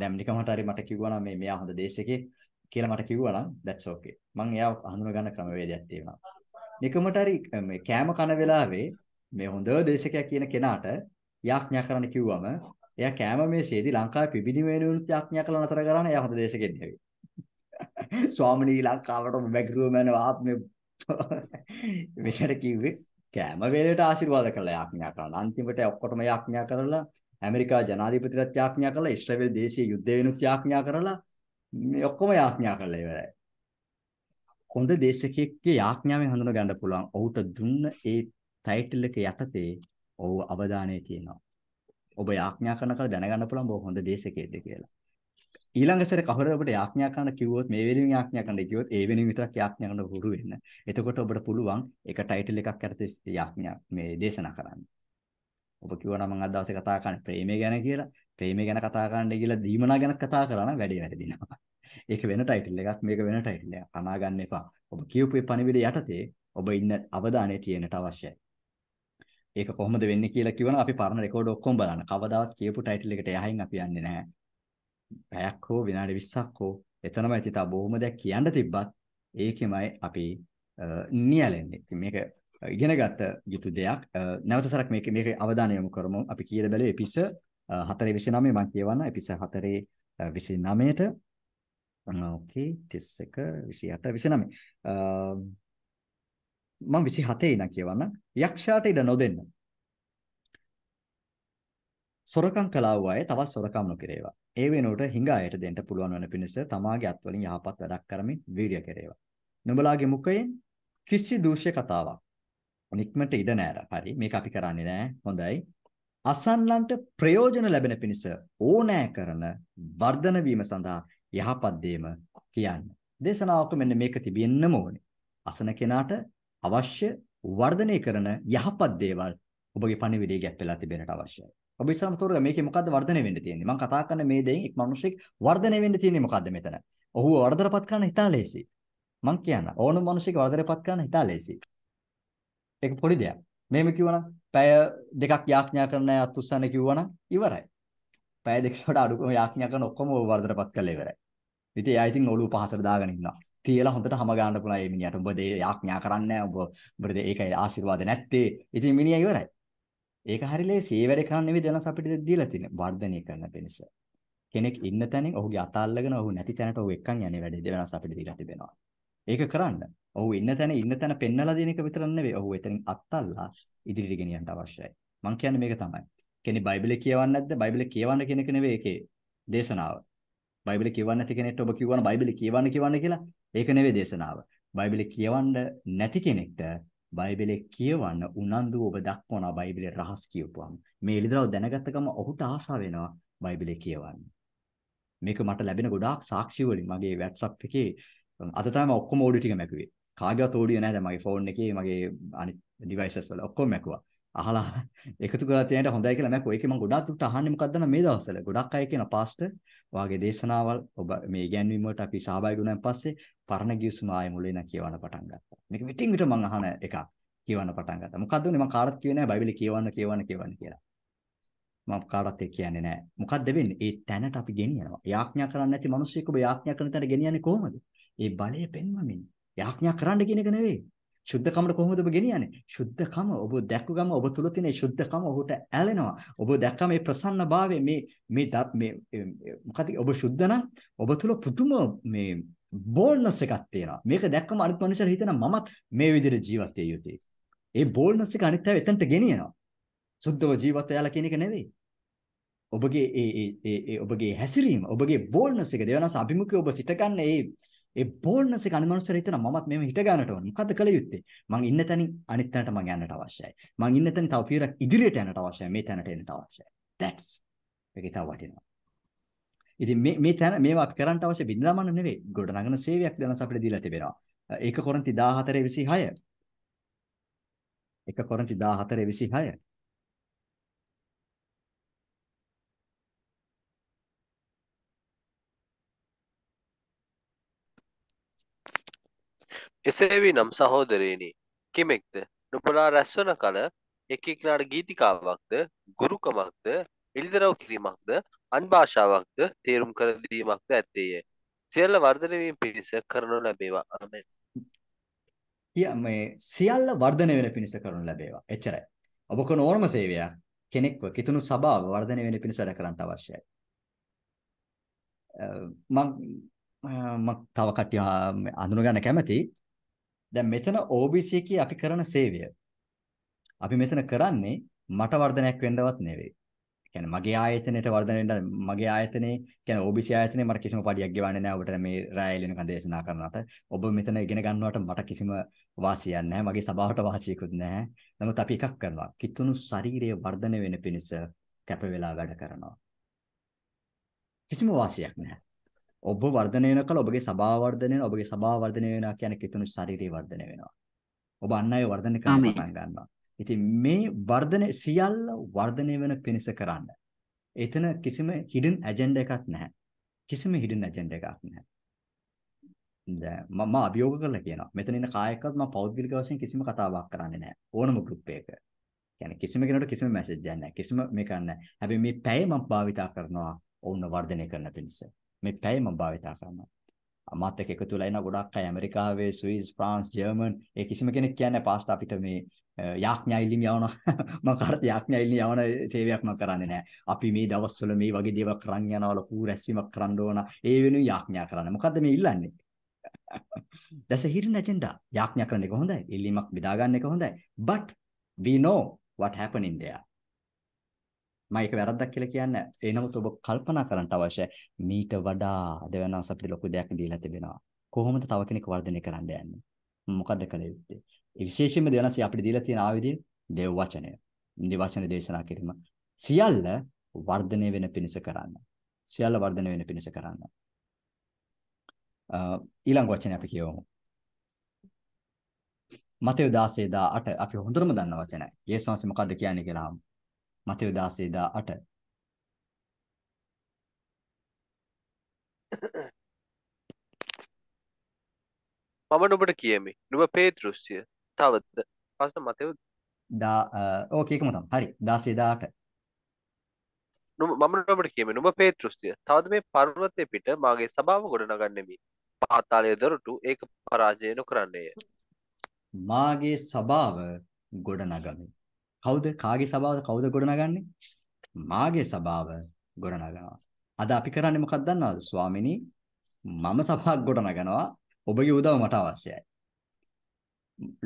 දැන් නිකම් හට හරි මට කිව්වා නම් මේ මෙයා හොඳ දේශකයෙක් කියලා මට කිව්වා නම් that's okay. මම එයා හඳුනගන්න ක්‍රමවේදයක් තියෙනවා. නිකමට හරි මේ කෑම කන වෙලාවේ මේ හොඳ දේශකයා කියන කෙනාට යාඥා කරන්න කිව්වම එයා කෑම මේසේදී ලංකාවේ පිබිදි වෙනුනුත් යාඥා කළා නතර කරාන එයා හොඳ දේශකෙක් නෙවෙයි. ස්වාමිනී ලංකාවට බැගරුව මැනව ආත්මේ මෙහෙට කිව්වේ කෑම වේලට ආශිර්වාද කරලා යාඥා කරනවා. අන්තිමට ඔක්කොටම යාඥා කරලා ඇමරිකා ජනාධිපතිලත් යාඥා කරලා ඊශ්‍රායෙල් දේශීය යුද්ධය වෙනුත් යාඥා කරලා මේ ඔක්කොම යාඥා කරලා ඉවරයි. හොඳ දේශකයෙක්ගේ යාඥාවෙන් හඳුන ගන්න පුළුවන්. ඔහුට දුන්න ඒ ටයිටල් එක යටතේ ඔහු අවධානය තියෙනවා. ඔබ යාඥා කරන කල දැනගන්න පුළුවන් ඔබ හොඳ දේශකයෙක්ද කියලා. ඊළඟ සැරේ කවුරු ඔබට යාඥා කරන්න කිව්වොත් මේ වෙනුවෙන් යාඥා කරන්න කිව්වොත් ඒ වෙනුවෙන් විතරක් යාඥා කරන්න හුරු වෙන්න. එතකොට ඔබට පුළුවන් ඒක ටයිටල් එකක් යටතේ යාඥා මේ දේශනා කරන්න. ඔබ කිව්වා නම් මම අද දවසේ කතා කරන්නේ ප්‍රේමය ගැන කියලා. ප්‍රේමය ගැන කතා කරන්න කියලා දීමනා ගැන කතා කරා නම් වැඩේ වැරදිනවා. ඒක වෙන ටයිටල් එකක් මේක වෙන ටයිටල් එකක්. කනා ගන්න එපා. ඔබ කියපු පණිවිඩය යටතේ ඔබ ඉන්න අවධානය තියෙනට අවශ්‍යයි. ඒක කොහොමද වෙන්නේ කියලා කිව්වනම් අපි පරණ රෙකෝඩ් ඔක්කොම බලන්න. කවදාවත් කියපු ටයිටල් එකට යහින් අපි යන්නේ නැහැ. පැයක් හෝ විනාඩි 20ක් හෝ එතනම ඇති තා බොහොම දැක් කියන්න තිබ්බත් ඒකෙමයි අපි නියැලෙන්නේ. ඉතින් මේක ඉගෙනගත්ත යුතු දෙයක්. නැවත සරක් මේක මේක අවධානය යොමු කරමු. අපි කියලා බැලුවේ එපිස 429 මම කියවන්න. එපිස 4 29ට ඕකේ 31 28 29 මම 27 ඉන කියවන්න. යක්ෂයාට ඉඩ නොදෙන්න. සොරකම් කළා වූ අය තවත් සොරකම් නොකිරේවා. ඒ වෙනුවට හිඟ අයට දෙන්න පුළුවන් වෙන පිණිස තමාගේ අත්වලින් යහපත් වැඩක් කරමින් වීර්ය කෙරේවා. නුඹලාගේ මුඛයෙන් කිසි දූෂ්‍ය කතාවක් නික්මට ඉඩ නෑර. හරි මේක අපි කරන්නේ නෑ. හොඳයි. අසන්නන්ට ප්‍රයෝජන ලැබෙන පිණිස ඕනෑ කරන වර්ධන වීම සඳහා යහපත් දේම කියන්න. දේශනාවක මෙන්න මේක තිබෙන්නම ඕනේ. අසන කෙනාට අවශ්‍ය වර්ධනය කරන යහපත් දේවල් ඔබගේ පණිවිඩය ගැප්පෙලා තිබෙනට අවශ්‍යයි. ඔබ ඉස්සරහම තෝරගන්න මේකේ මොකද්ද වර්ධනය වෙන්න තියෙන්නේ. මම කතා කරන මේ දෙයින් එක් මිනිහෙක් වර්ධනය වෙන්න තියෙන්නේ මොකද්ද මෙතන? ඔහු වර්ධනපත් කරන්න හිතා ලේසි. මං කියන්න ඕනම මිනිහෙක් වර්ධනපත් කරන්න හිතා ලේසි. ඒක පොඩි දෙයක්. මෙහෙම කිව්වනම් පැය දෙකක් යාඥා කරන අයත් උස්සන කිව්වනම් ඉවරයි. පැය දෙකකට අඩුකම යාඥා කරන ඔක්කොම වර්ධනපත් කළා ඉවරයි. ඉතින් එයා ඉතින් ඔළුව පහතට දාගෙන ඉන්නවා. තියලා හොඳට හම ගන්න පුළුවන් මේ මිනිහට. ඔබ දේ යාඥා කරන්නේ නැහැ. ඔබ ඔබට ඒකයි ආශිර්වාද නැත්තේ. ඉතින් මිනිහා ඉවරයි. ඒක හරි ලේසි. ඒ වැඩේ කරන්න නෙවෙයි දැනස් අපිට දීලා තියෙන්නේ. වර්ධනය කරන්න වෙනස. කෙනෙක් ඉන්න තැනින් ඔහුගේ අත අල්ලගෙන ඔහු නැති තැනට ඔහු එක්කන් යන්නේ වැඩේ දෙවනස් අපිට දීලා තිබෙනවා. ඒක කරන්න. ඔහු ඉන්න තැන ඉන්න තැන පෙන්නලා දෙන එක විතරක් නෙවෙයි. ඔහු එතනින් අත්අල්ලා ඉදිරියට ගෙනියන්න අවශ්‍යයි. මං කියන්නේ මේක තමයි. කෙනෙක් බයිබලේ කියවන්නේ නැද්ද? බයිබලේ කියවන්න කෙනෙක් නෙවෙයි ඒකේ දේශනාව. බයිබලේ කියවන්න නැති කෙනෙක්ට ඔබ කියවන බයිබලේ කියවන්න කියවන්න කියලා ඒක නෙවෙයි දේශනාව. බයිබලේ කියවන්න නැති කෙනෙක්ට බයිබලයේ කියවන්න උනන්දු ඔබ දක්වනවා බයිබලයේ රහස් කියපුවාම. මේ එළිදරව් දැනගත්ත ගම ඔහුට ආසාව වෙනවා බයිබලයේ කියවන්න. මේක මට ලැබෙන ගොඩාක් සාක්ෂි වලින් මගේ WhatsApp එකේ අද තමයි ඔක්කොම ඕඩියෝ ටික මැකුවේ. කාගේවත් ඕඩියෝ නැහැ දැන් මගේ ෆෝන් එකේ මගේ අනිත් devices වල ඔක්කොම මැකුවා. අහලා එකතු කරලා තියෙනට හොඳයි කියලා මම ඒකේ මම ගොඩක් දුරට අහන්නේ මොකක්ද නම් මේ දවස්වල ගොඩක් අය කියන පාස්ටර් වාගේ දේශනාවල් ඔබ මේ ඉගැන්වීම් වලට අපි සහභාගී වුණාන් පස්සේ පරණ ගිවිසුම ආයෙ මුල ඉඳන් කියවන්න පටන් ගත්තා. මේක විටින් විට මම අහන එකක් කියවන්න පටන් ගත්තා. මොකද්ද උනේ මම කාටවත් කිව්වේ නැහැ බයිබලේ කියවන්න කියවන්න කියවන්න කියලා. මම කාටවත් ඒක කියන්නේ නැහැ. මොකද්ද වෙන්නේ? ඒ තැනට අපි ගෙනියනවා. යාඥා කරන්නේ නැති මිනිස්සෙක් ඔබ යාඥා කරන තැනට ගෙනියන්නේ කොහොමද? ඒ බලය පෙන්වමින්. යාඥා කරන්න කියන එක නෙවෙයි. ශුද්ධකමට කොහොමද ඔබ ගෙනියන්නේ? ශුද්ධකම ඔබ දැක්ක ගම ඔබ තුල තියෙන ශුද්ධකම ඔහුට ඇලෙනවා. ඔබ දැක්ක මේ ප්‍රසන්නභාවය මේ මේ මේ මොකද ඔබ ශුද්ධ නම් ඔබ තුල පුදුම මේ බෝල්නස් එකක් තියෙනවා. මේක දැක්කම අනිත් මිනිස්සුන්ට හිතෙනවා මමත් මේ විදිහට ජීවත් වෙ යුතුයි. ඒ බෝල්නස් එක අනිත් අය එතනට ගෙනියනවා. සුද්ධව ජීවත් වෙලා කියන එක නෙවෙයි. ඔබගේ ඒ ඒ ඒ ඔබගේ හැසිරීම, ඔබගේ බෝල්නස් එක දෙවනස අභිමුඛයේ ඔබ සිටගන්න ඒ ඒ බෝල්නස් එක අනිත් මිනිස්සුන්ට හිතෙනවා මමත් මෙහෙම හිට ගන්නට ඕන. මොකද්ද කළ යුත්තේ? මං ඉන්න තැනින් අනිත් තැනට මං යන්නට අවශ්‍යයි. මං ඉන්න තැනින් තව පීරක් ඉදිරියට යන්නට අවශ්‍යයි. මේ තැනට එන්නට අවශ්‍යයි. that's ඒකේ තව වටිනවා. ඉතින් මේ මේ තැන මේවා අපි කරන්න අවශ්‍ය බිඳලාමන්න නෙවෙයි. ගොඩනගන සේවයක් දැනස අපිට දීලා තිබෙනවා. ඒක කොරන්ති 14:26. ඒක කොරන්ති 14:26. එසේ වීනම් සහෝදරයනි කෙමෙක්ද නුපලා රැස්වන කල එක් එක්නාට ගීතිකාවක්ද ගුරුකමක්ද එළිදරව් කිරීමක්ද අන් භාෂාවක්ද තේරුම් කර දීමක්ද ඇත්තේය. සියල්ල වර්ධනය වීම පිණිස කරනු ලැබේවා. ආමෙන්. මේ සියල්ල වර්ධනය වෙන පිණිස කරනු ලැබේවා. එච්චරයි. ඔබ කරන ඕනම සේවයක් කෙනෙක්ව කිතුණු සභාව වර්ධනය වෙන පිණිස වැඩ කරන්න අවශ්‍යයි. මම මම තව කට්ටිය අඳුන ගන්න කැමතියි. දැන් මෙතන OBC එකේ අපි කරන සේවය අපි මෙතන කරන්නේ මට වර්ධනයක් වෙන්නවත් නෙවෙයි. කියන්නේ මගේ ආයතනයට වර්ධනය වෙන්න මගේ ආයතනේ කියන්නේ OBC ආයතනේ මට කිසිම පඩියක් ගෙවන්නේ නැහැ ඔබට මේ රායල් වෙනකන් දේශනා කරනට ඔබ මෙතන ඉගෙන ගන්නවට මට කිසිම වාසියක් නැහැ මගේ සභාවට වාසියකුත් නැහැ නමුත් අපි එකක් කරනවා කිතුණු ශරීරය වර්ධනය වෙන පිණිස කැප වෙලා වැඩ කරනවා කිසිම වාසියක් නැහැ ඔබ වර්ධනය වෙනකල ඔබගේ සභාව වර්ධනය වෙනවා ඔබගේ සභාව වර්ධනය වෙනවා කියන්නේ කිතුණු ශරීරය වර්ධනය වෙනවා ඔබ අන් අය වර්ධනය කරන්න පටන් ගන්නවා ඉතින් මේ වර්ධන සියල්ල වර්ධනය වෙන පිණිස කරන්න. එතන කිසිම hidden agenda එකක් නැහැ. කිසිම hidden agenda එකක් නැහැ. දැන් මම අභියෝග කරලා කියනවා. මෙතන ඉන්න කායකත් මම පෞද්ගලික වශයෙන් කිසිම කතාවක් කරන්නේ නැහැ. ඕනම group එකක. කියන්නේ කිසිම කෙනෙකුට කිසිම message එකක් නැහැ. කිසිම මේකක් නැහැ. හැබැයි මේ පැය මම භාවිතා කරනවා ඔවුන් වර්ධනය කරන පිණිස. මේ පැය මම භාවිතා කරනවා. මාත් එක්ක එකතු වෙලා ඉන ගොඩක් අය ඇමරිකාවේ, ස්විස්, ෆ්‍රාන්ස්, ජර්මන් ඒ කිසිම කෙනෙක් කියන්නේ පාස්ටා අපිට මේ යාඥායිලින් යවන මම කාට යාඥායිලින් යවන සේවයක් මම කරන්නේ නැහැ. අපි මේ දවස්වල මේ වගේ දේවල් කරන් යනවා ලොකු රැස්වීමක් කරන්න ඕන. ඒ වෙනුවෙන් යාඥා කරන්න. මොකද්ද මේ ඉල්ලන්නේ? That's a hidden agenda. යාඥා කරන එක හොඳයි. ඉල්ලීමක් බෙදා ගන්න එක හොඳයි. But we know what happening there. මම ඒක වැරද්දක් කියලා කියන්නේ. ඒ නමුත් ඔබ කල්පනා කරන්න අවශ්‍යයි. මීට වඩා අද වෙනස් අපිට ලොකු දෙයක් දීලා තිබෙනවා. කොහොමද තව කෙනෙක් වර්ධනය කරන්න යන්නේ? මොකද්ද කළ යුත්තේ? විශේෂයෙන්ම දෙවනසේ අපිට දීලා තියෙන ආවිදිය දේව වචනය. මේ වචන දේශනා කිරීම සියල්ල වර්ධනය වෙන පිණිස කරන්න. සියල්ල වර්ධනය වෙන පිණිස කරන්න. ඊළඟ වචනේ අපි කියවමු. මතය 16:18 අපි හොඳටම දන්න වචනයි. යේසුස් වහන්සේ මොකද්ද කියන්නේ කියලා. මතය 16:18 මම නුඹට කියමි. නුඹ පේත්‍රුස්ය. තවද පස්ට මතයව ඕකකම තම් හරි දාසේදාට මමට කියම නුම පේතෘස්තිය තවද මේ පර්වතය පිට මගේ සභාව ගොඩනගන්නෙමි පාතාලය දොරටු ඒක පරාජය නොකරන්නේය මාගේ සභාව ගොඩනගමි කවුද කාගේ සභාවද කවුද ගොඩනගන්නේ මාගේ සභාව ගොඩනගනවා අද අපි කරන්නේ මොකක්ද දන්නවද ස්වාමිනී මම සභාවක් ගොඩනගනවා ඔබගේ උදව් මට අවශ්‍යයි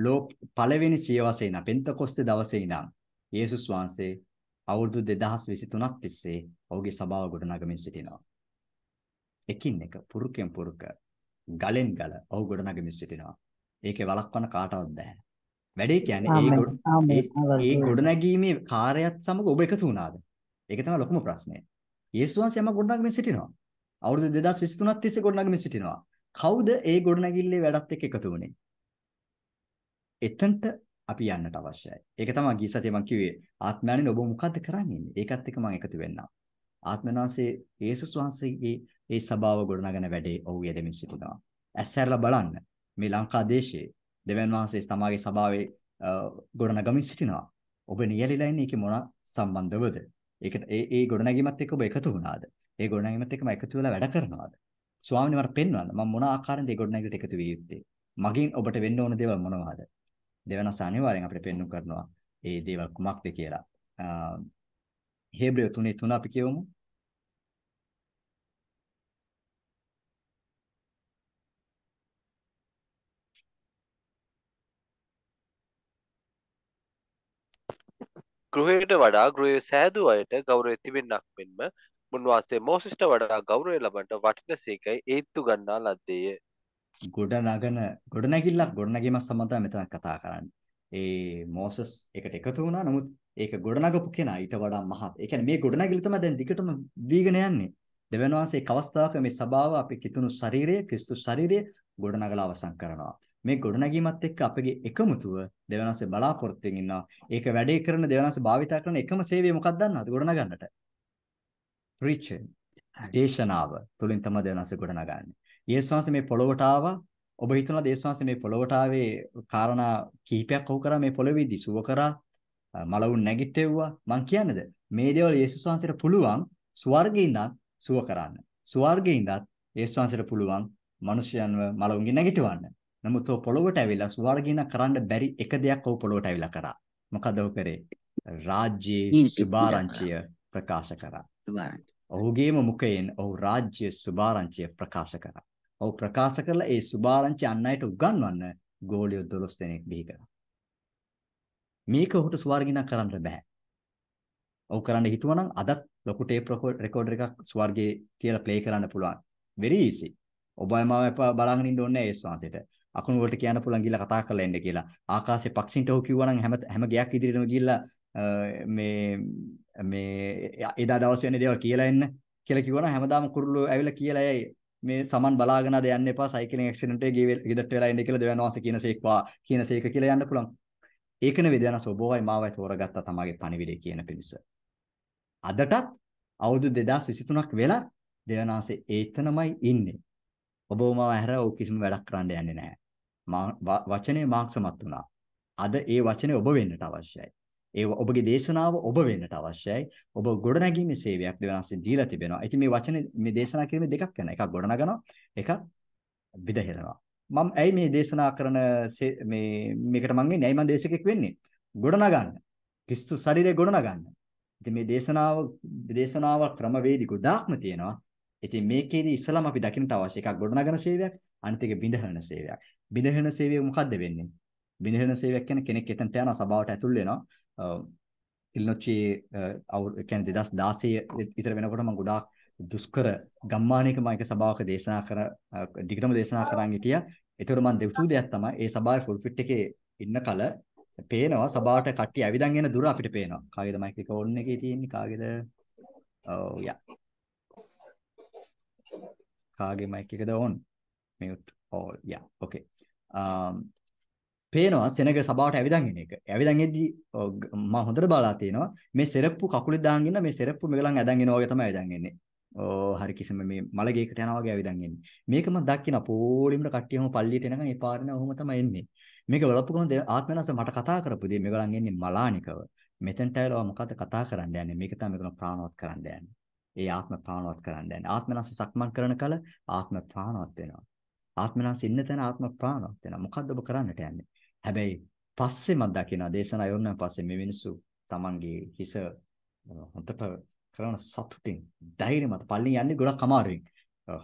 ලෝක පළවෙනි සියවසේ ඉඳන් පෙන්තකොස්තේ දවසේ ඉඳන් යේසුස් වහන්සේ අවුරුදු 2023ක් තිස්සේ ඔහුගේ සභාව ගොඩනගමින් සිටිනවා. එකින් එක පුරුකෙන් පුරුක ගලෙන් ගල ඔහු ගොඩනගමින් සිටිනවා. ඒකේ වළක්වන්න කාටවත් බෑ. වැඩේ කියන්නේ ඒ ගොඩනැගීමේ කාර්යයත් සමග ඔබ එකතු වුණාද? ඒක තමයි ලොකුම ප්‍රශ්නය. යේසුස් වහන්සේ යම ගොඩනගමින් සිටිනවා. අවුරුදු 2023ක් තිස්සේ ගොඩනගමින් සිටිනවා. කවුද ඒ ගොඩනැගිල්ලේ වැඩත් එක්ක එකතු වුණේ? එතනට අපි යන්නට අවශ්‍යයි. ඒක තමයි ගිය සතියේ මම කිව්වේ ආත්මයන්ින් ඔබ මොකද්ද කරන්නේ? ඒකත් එක්ක මම එකතු වෙන්නම්. ආත්මනාසේ යේසුස් වහන්සේගේ ඒ සබාව ගොඩනගන වැඩේ ඔහු යෙදෙමින් සිටිනවා. ඇස්සැරලා බලන්න. මේ ලංකාදේශයේ දෙවන් වහන්සේ තමගේ සභාවේ ගොඩනගමින් සිටිනවා. ඔබ නියැලිලා ඉන්නේ ඒකේ මොන සම්බන්ධවද? ඒකට ඒ ඒ ගොඩනැගීමත් එක්ක ඔබ එකතු වුණාද? ඒ ගොඩනැගීමත් එක්කම එකතු වෙලා වැඩ කරනවාද? ස්වාමීන් වහන්සේ මට පෙන්වන්න මම මොන ආකාරයෙන්ද ඒ ගොඩනැගිලට එකතු වෙ යුත්තේ? මගෙන් ඔබට වෙන්න ඕන දේවල් මොනවාද? දෙවනස අනිවාර්යෙන් අපිට පෙන්වු කරනවා ඒ දේවල් කුමක්ද කියලා. හේබ්‍රයෝ 3:3 අපි කියවමු. ගෘහයට වඩා ගෘහයේ සෑදූ අයට ගෞරවය තිබෙන්නක් මෙන්ම මුන්වහන්සේ මෝසිස්ට වඩා ගෞරවය ලබන්නට වටිනසේකයි ඒත්තු ගන්නා ලද්දේය. ගොඩ නගන ගොඩ නැගිල්ලක් ගොඩ නැගීමක් සම්බන්ධව මෙතන කතා කරන්නේ. ඒ මෝසස් එකට එකතු වුණා. නමුත් ඒක ගොඩ නගපු කෙනා ඊට වඩා මහත්. ඒ කියන්නේ මේ ගොඩ නැගිල්ල තමයි දැන් දිගටම දීගෙන යන්නේ. දෙවන වාසේ එක අවස්ථාවක මේ සබාව අපේ කිතුණු ශරීරය, ක්‍රිස්තුස් ශරීරය ගොඩ නගලා අවසන් කරනවා. මේ ගොඩනැගීමත් එක්ක අපගේ එකමුතුව දෙවනන්සේ බලාපොරොත්තු වෙමින් ඉන්නවා. ඒක වැඩේ කරන දෙවනන්සේ භාවිතා කරන එකම සේවය මොකක්ද දන්නවද ගොඩනගන්නට? preaching දේශනාව තුලින් තමයි දෙවනන්සේ ගොඩනගන්නේ. යේසුස් වහන්සේ මේ පොළොවට ආවා. ඔබ හිතනවාද යේසුස් වහන්සේ මේ පොළොවට ආවේ කාරණා කිහිපයක් ඔහු කරා මේ පොළොවේදී සුව කරා මලවුන් නැගිටෙව්වා. මං කියන්නේද මේ දේවල් යේසුස් වහන්සේට පුළුවන් ස්වර්ගේ ඉඳන් සුව කරන්න. ස්වර්ගේ ඉඳන් යේසුස් වහන්සේට පුළුවන් මිනිසයන්ව මලවුන්ගෙන් නැගිටවන්න. නමුත් ඔය පොළොවට ඇවිල්ලා ස්වර්ගින කරන්න බැරි එක දෙයක් ඔය පොළොවට ඇවිල්ලා කරා. මොකද ඔහු කරේ? රාජ්‍යයේ සුභාරංචිය ප්‍රකාශ කරා. ඔහුගේම මුඛයෙන් ඔහු රාජ්‍ය සුභාරංචිය ප්‍රකාශ කරා. ඔව් ප්‍රකාශ කරලා ඒ සුභාරංචි අන් අයට උගන්වන්න ගෝලියෝ 12 දෙනෙක් බිහි කරා. මේක ඔහුට ස්වර්ගිනම් කරන්න බෑ. ඔව් කරන්න හිතුවා නම් අදත් ලොකු ටේප් රෙකෝඩර් එකක් ස්වර්ගයේ තියලා ප්ලේ කරන්න පුළුවන්. very easy. ඔබයි මාව බලාගෙන ඉන්න ඕනේ ඒ ස්වාංශයට. අකුණු වලට කියන්න පුළුවන් ගිහිල්ලා කතා කරලා එන්න කියලා. ආකාශයේ පක්ෂින්ට ඔහු කිව්වා නම් හැම හැම ගයක් ඉදිරියටම ගිහිල්ලා මේ මේ එදා දවස් වෙන දේවල් කියලා එන්න කියලා කිව්වා නම් හැමදාම කුරුල්ලෝ ඇවිල්ලා කියලා එයි මේ සමන් බලාගෙන අද යන්න එපා සයිකලින් ඇක්සිඩන්ට් එකේ ගෙදරට වෙලා ඉන්න කියලා දෙවියන් වහන්සේ කියනසේක්වා කියනසේක කියලා යන්න පුළුවන්. ඒක නෙවෙයි දෙන සෝබෝවයි මාවයි තෝරගත්තා තමගේ පණිවිඩය කියන පිණිස. අදටත් අවුරුදු 2023ක් වෙලා දෙවියන් වහන්සේ ඒතනමයි ඉන්නේ. ඔබවම ඇහැර ඔව් කිසිම වැඩක් කරන්න යන්නේ නැහැ. වචනේ මාක්සමත් වුණා. අද ඒ වචනේ ඔබ වෙන්නට අවශ්‍යයි. ඒ ඔබගේ දේශනාව ඔබ වෙන්නට අවශ්‍යයි. ඔබ ගොඩනැගීමේ සේවයක් දෙවනස්සේ දීලා තිබෙනවා. ඉතින් මේ වචනේ මේ දේශනා කිරීමේ දෙකක් යනවා. එකක් ගොඩනගනවා, එකක් බිඳහෙනවා. මම ඇයි මේ දේශනා කරන මේ මේකට මං එන්නේ? ඇයි මං දේශකෙක් වෙන්නේ? ගොඩනගන්න. කිස්තු ශරීරය ගොඩනගන්න. ඉතින් මේ දේශනාව දේශනාව ක්‍රමවේදි ගොඩාක්ම තියෙනවා. ඉතින් මේකේදී ඉස්සලම අපි දකින්න අවශ්‍ය එකක් ගොඩනගන සේවයක්, අනිත් එක බිඳහන සේවයක්. බිඳහන සේවය මොකද්ද වෙන්නේ? බිඳහන සේවයක් කියන්නේ කෙනෙක් එතනට යනවා සභාවට ඇතුල් වෙනවා. ඉල්නොච්චේ අවුරු කියන්නේ 2016 ඉතර වෙනකොට මම ගොඩාක් දුෂ්කර ගම්මානයක මම එක සභාවක දේශනා කර දිගටම දේශනා කරන් හිටියා. ඒතර මම දෙවතු දෙයක් තමයි ඒ සභාවේ ෆුල් ෆිට් එකේ ඉන්න කල පේනවා සභාවට කට්ටිය ඇවිදන් එන දුර අපිට පේනවා. කාගේද මයික් එක ඔන් එකේ තියෙන්නේ කාගේද ඔව් යා. කාගේ මයික් එකද ඔන් මියුට් ඕල් යා. ඕකේ. පේනවා සෙනග සභාවට ඇවිදන් එන එක. ඇවිදන් එද්දී මම හොඳට බලලා තියෙනවා මේ සෙරප්පු කකුලේ දාන් ඉන්න මේ සෙරප්පු මෙගලන් ඇදන් එනවා වගේ තමයි ඇදන් එන්නේ. ඕ හරි කිසිම මේ මලගේකට යනවා වගේ ඇවිදන් එන්නේ. මේක මම දක්කින පොලිමර කට්ටියම පල්ලියට එනකන් ඒ පාරේ නම ඔහොම තමයි එන්නේ. මේක වලප්පු කොහොමද ආත්මනස මට කතා කරපු දේ මෙගලන් එන්නේ මලානිකව. මෙතෙන්ට ඇවිල්ලා මොකද කතා කරන්න යන්නේ? මේක තමයි මෙගලන් ප්‍රාණවත් කරන්න යන්නේ. ඒ ආත්ම ප්‍රාණවත් කරන්න යන්නේ. ආත්මනස සක්මන් කරන කල ආත්ම ප්‍රාණවත් වෙනවා. ආත්මනස ඉන්න තැන ආත්ම ප්‍රාණවත් වෙනවා. මොකද්ද ඔබ කරන්නට යන්නේ? හැබැයි පස්සේ මම දකිනවා දේශනා යොන්න පස්සේ මේ මිනිස්සු Tamanගේ හිස හොඳට කරන සතුටින් ධෛර්යමත් පල්ලි යන්නේ ගොඩක් අමාරුවෙන්.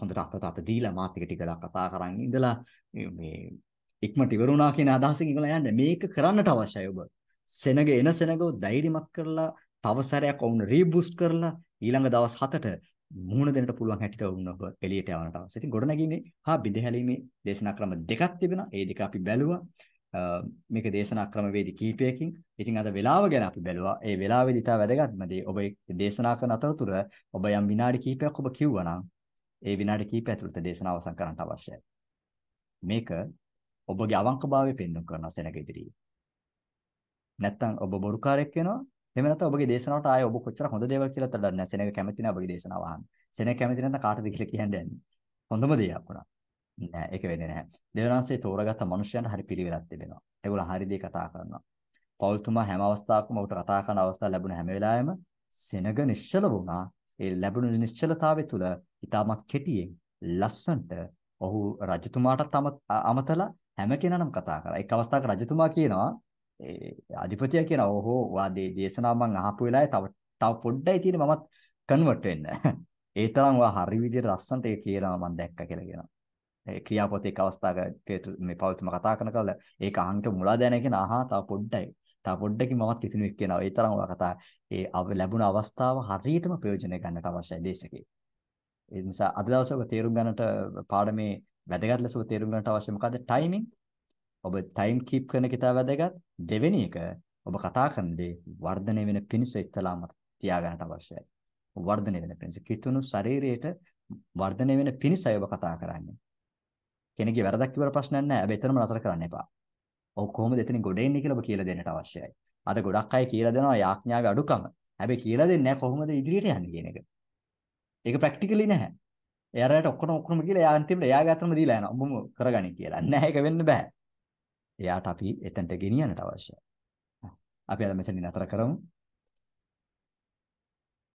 හොඳට අතට අත දීලා මාත් එක ටිකලා කතා කරන් ඉඳලා මේ ඉක්මනට ඉවර වුණා කියන අදහසකින් ඉගලා යන්න මේක කරන්නට අවශ්‍යයි ඔබ. සෙනග එන සෙනගව ධෛර්යමත් කරලා තව සැරයක් වුණ රීබූස්ට් කරලා ඊළඟ දවස් 7ට මුහුණ දෙන්නට පුළුවන් හැටියට වුණ ඔබ එළියට යවන්නට අවශ්‍ය. ඉතින් ගොඩනැගීමේ හා බිඳ හැලීමේ දේශනා ක්‍රම දෙකක් තිබෙනවා. ඒ දෙක අපි බැලුවා. මේක දේශනා ක්‍රමවේදී කීපයකින්. ඉතින් අද වේලාව ගැන අපි බැලුවා. ඒ වේලාවේදී තා වැදගත්ම දේ ඔබ දේශනා කරන අතරතුර ඔබ යම් විනාඩි කීපයක් ඔබ කිව්වනම් ඒ විනාඩි කීපය ඇතුළත දේශනාව අවසන් කරන්න අවශ්‍යයි. මේක ඔබගේ අවංකභාවය පෙන්වන්න කරන සෙනග ඉදිරියේ. නැත්තම් ඔබ බොරුකාරයෙක් වෙනවා. එහෙම නැත්නම් ඔබගේ දේශනාවට ආයේ ඔබ කොච්චර හොඳ දේවල් කියලා තඩන්නේ නැහැ. සෙනග කැමති නැහැ ඔබගේ දේශනාව අහන්න. සෙනග කැමති නැත්නම් කාටද කියලා කියන්නේ. හොඳම දේ අපුණා. නෑ ඒක වෙන්නේ නැහැ. දෙවියන්වහන්සේ තෝරාගත්ත මනුෂ්‍යයන්ට හරි පිළිවෙලක් තිබෙනවා. ඒගොල්ලෝ හරි දේ කතා කරනවා. පෞල්තුමා හැම අවස්ථාවකම උට කතා කරන අවස්ථා ලැබුණ හැම වෙලාවෙම සෙනග නිශ්චල වුණා. ඒ ලැබුණු නිශ්චලතාවය තුළ ඉතාමත් කෙටියෙන් ලස්සන්ට ඔහු රජතුමාට අමතලා හැම කෙනාටම කතා කරා. එක් අවස්ථාවක රජතුමා කියනවා ඒ අධිපතියා කියනවා "ඕහෝ වාදී දේශනාව මං අහපු වෙලාවේ තව තව පොඩ්ඩයි තියෙන්නේ මමත් කන්වර්ට් වෙන්න." ඒ තරම් වා හරි විදිහට ලස්සන්ට ඒක කියලා මම දැක්කා කියලා කියනවා. ක්‍රියාපතේ අවස්ථාව පේතු මේ පවතුම කතා කරනකල ඒක අහන්නට මුලා දැන කියන ආහා තව පොඩ්ඩයි. තව පොඩ්ඩකින් මමත් කිසිනෙක් කියනවා. ඒ තරම් ඔය කතා ඒ ලැබුණ අවස්ථාව හරියටම ප්‍රයෝජනය ගන්නට අවශ්‍යයි දේශකේ. ඒ නිසා අද දවසේ ඔබ තේරුම් ගන්නට පාඩමේ වැදගත් ලෙස ඔබ තේරුම් ගන්නට අවශ්‍ය මොකද්ද? ටයිමින්. ඔබ ටයිම් කීප් කරන එක තමයි වැදගත්. දෙවෙනි එක ඔබ කතා කරන දේ වර්ධනය වෙන පිණිස ඉස්තලාම තියාගන්නට අවශ්‍යයි. වර්ධනය වෙන පිණිස කිතුණු ශරීරයට වර්ධනය වෙන පිණිසයි ඔබ කතා කරන්නේ. කෙනෙක්ගේ වැරදක් කිව්වට ප්‍රශ්නයක් නැහැ. හැබැයි එතනම නතර කරන්න එපා. ඔව් කොහොමද එතනින් ගොඩ එන්නේ කියලා ඔබ කියලා දෙන්නට අවශ්‍යයි. අද ගොඩක් අය කියලා දෙනවා යාඥාවේ අඩුකම. හැබැයි කියලා දෙන්නේ නැහැ කොහොමද ඉදිරියට යන්නේ කියන එක. ඒක ප්‍රැක්ටිකලි නැහැ. එයාට ඔක්කොම ඔක්කොම කියලා එයා අන්තිමට එයාගේ අතම දීලා යනවා. උඹම කරගනින් කියලා. නැහැ ඒක වෙන්න බෑ. එයාට අපි එතනට ගෙනියන්නට අවශ්‍යයි. අපි අද මෙතනින් නතර කරමු.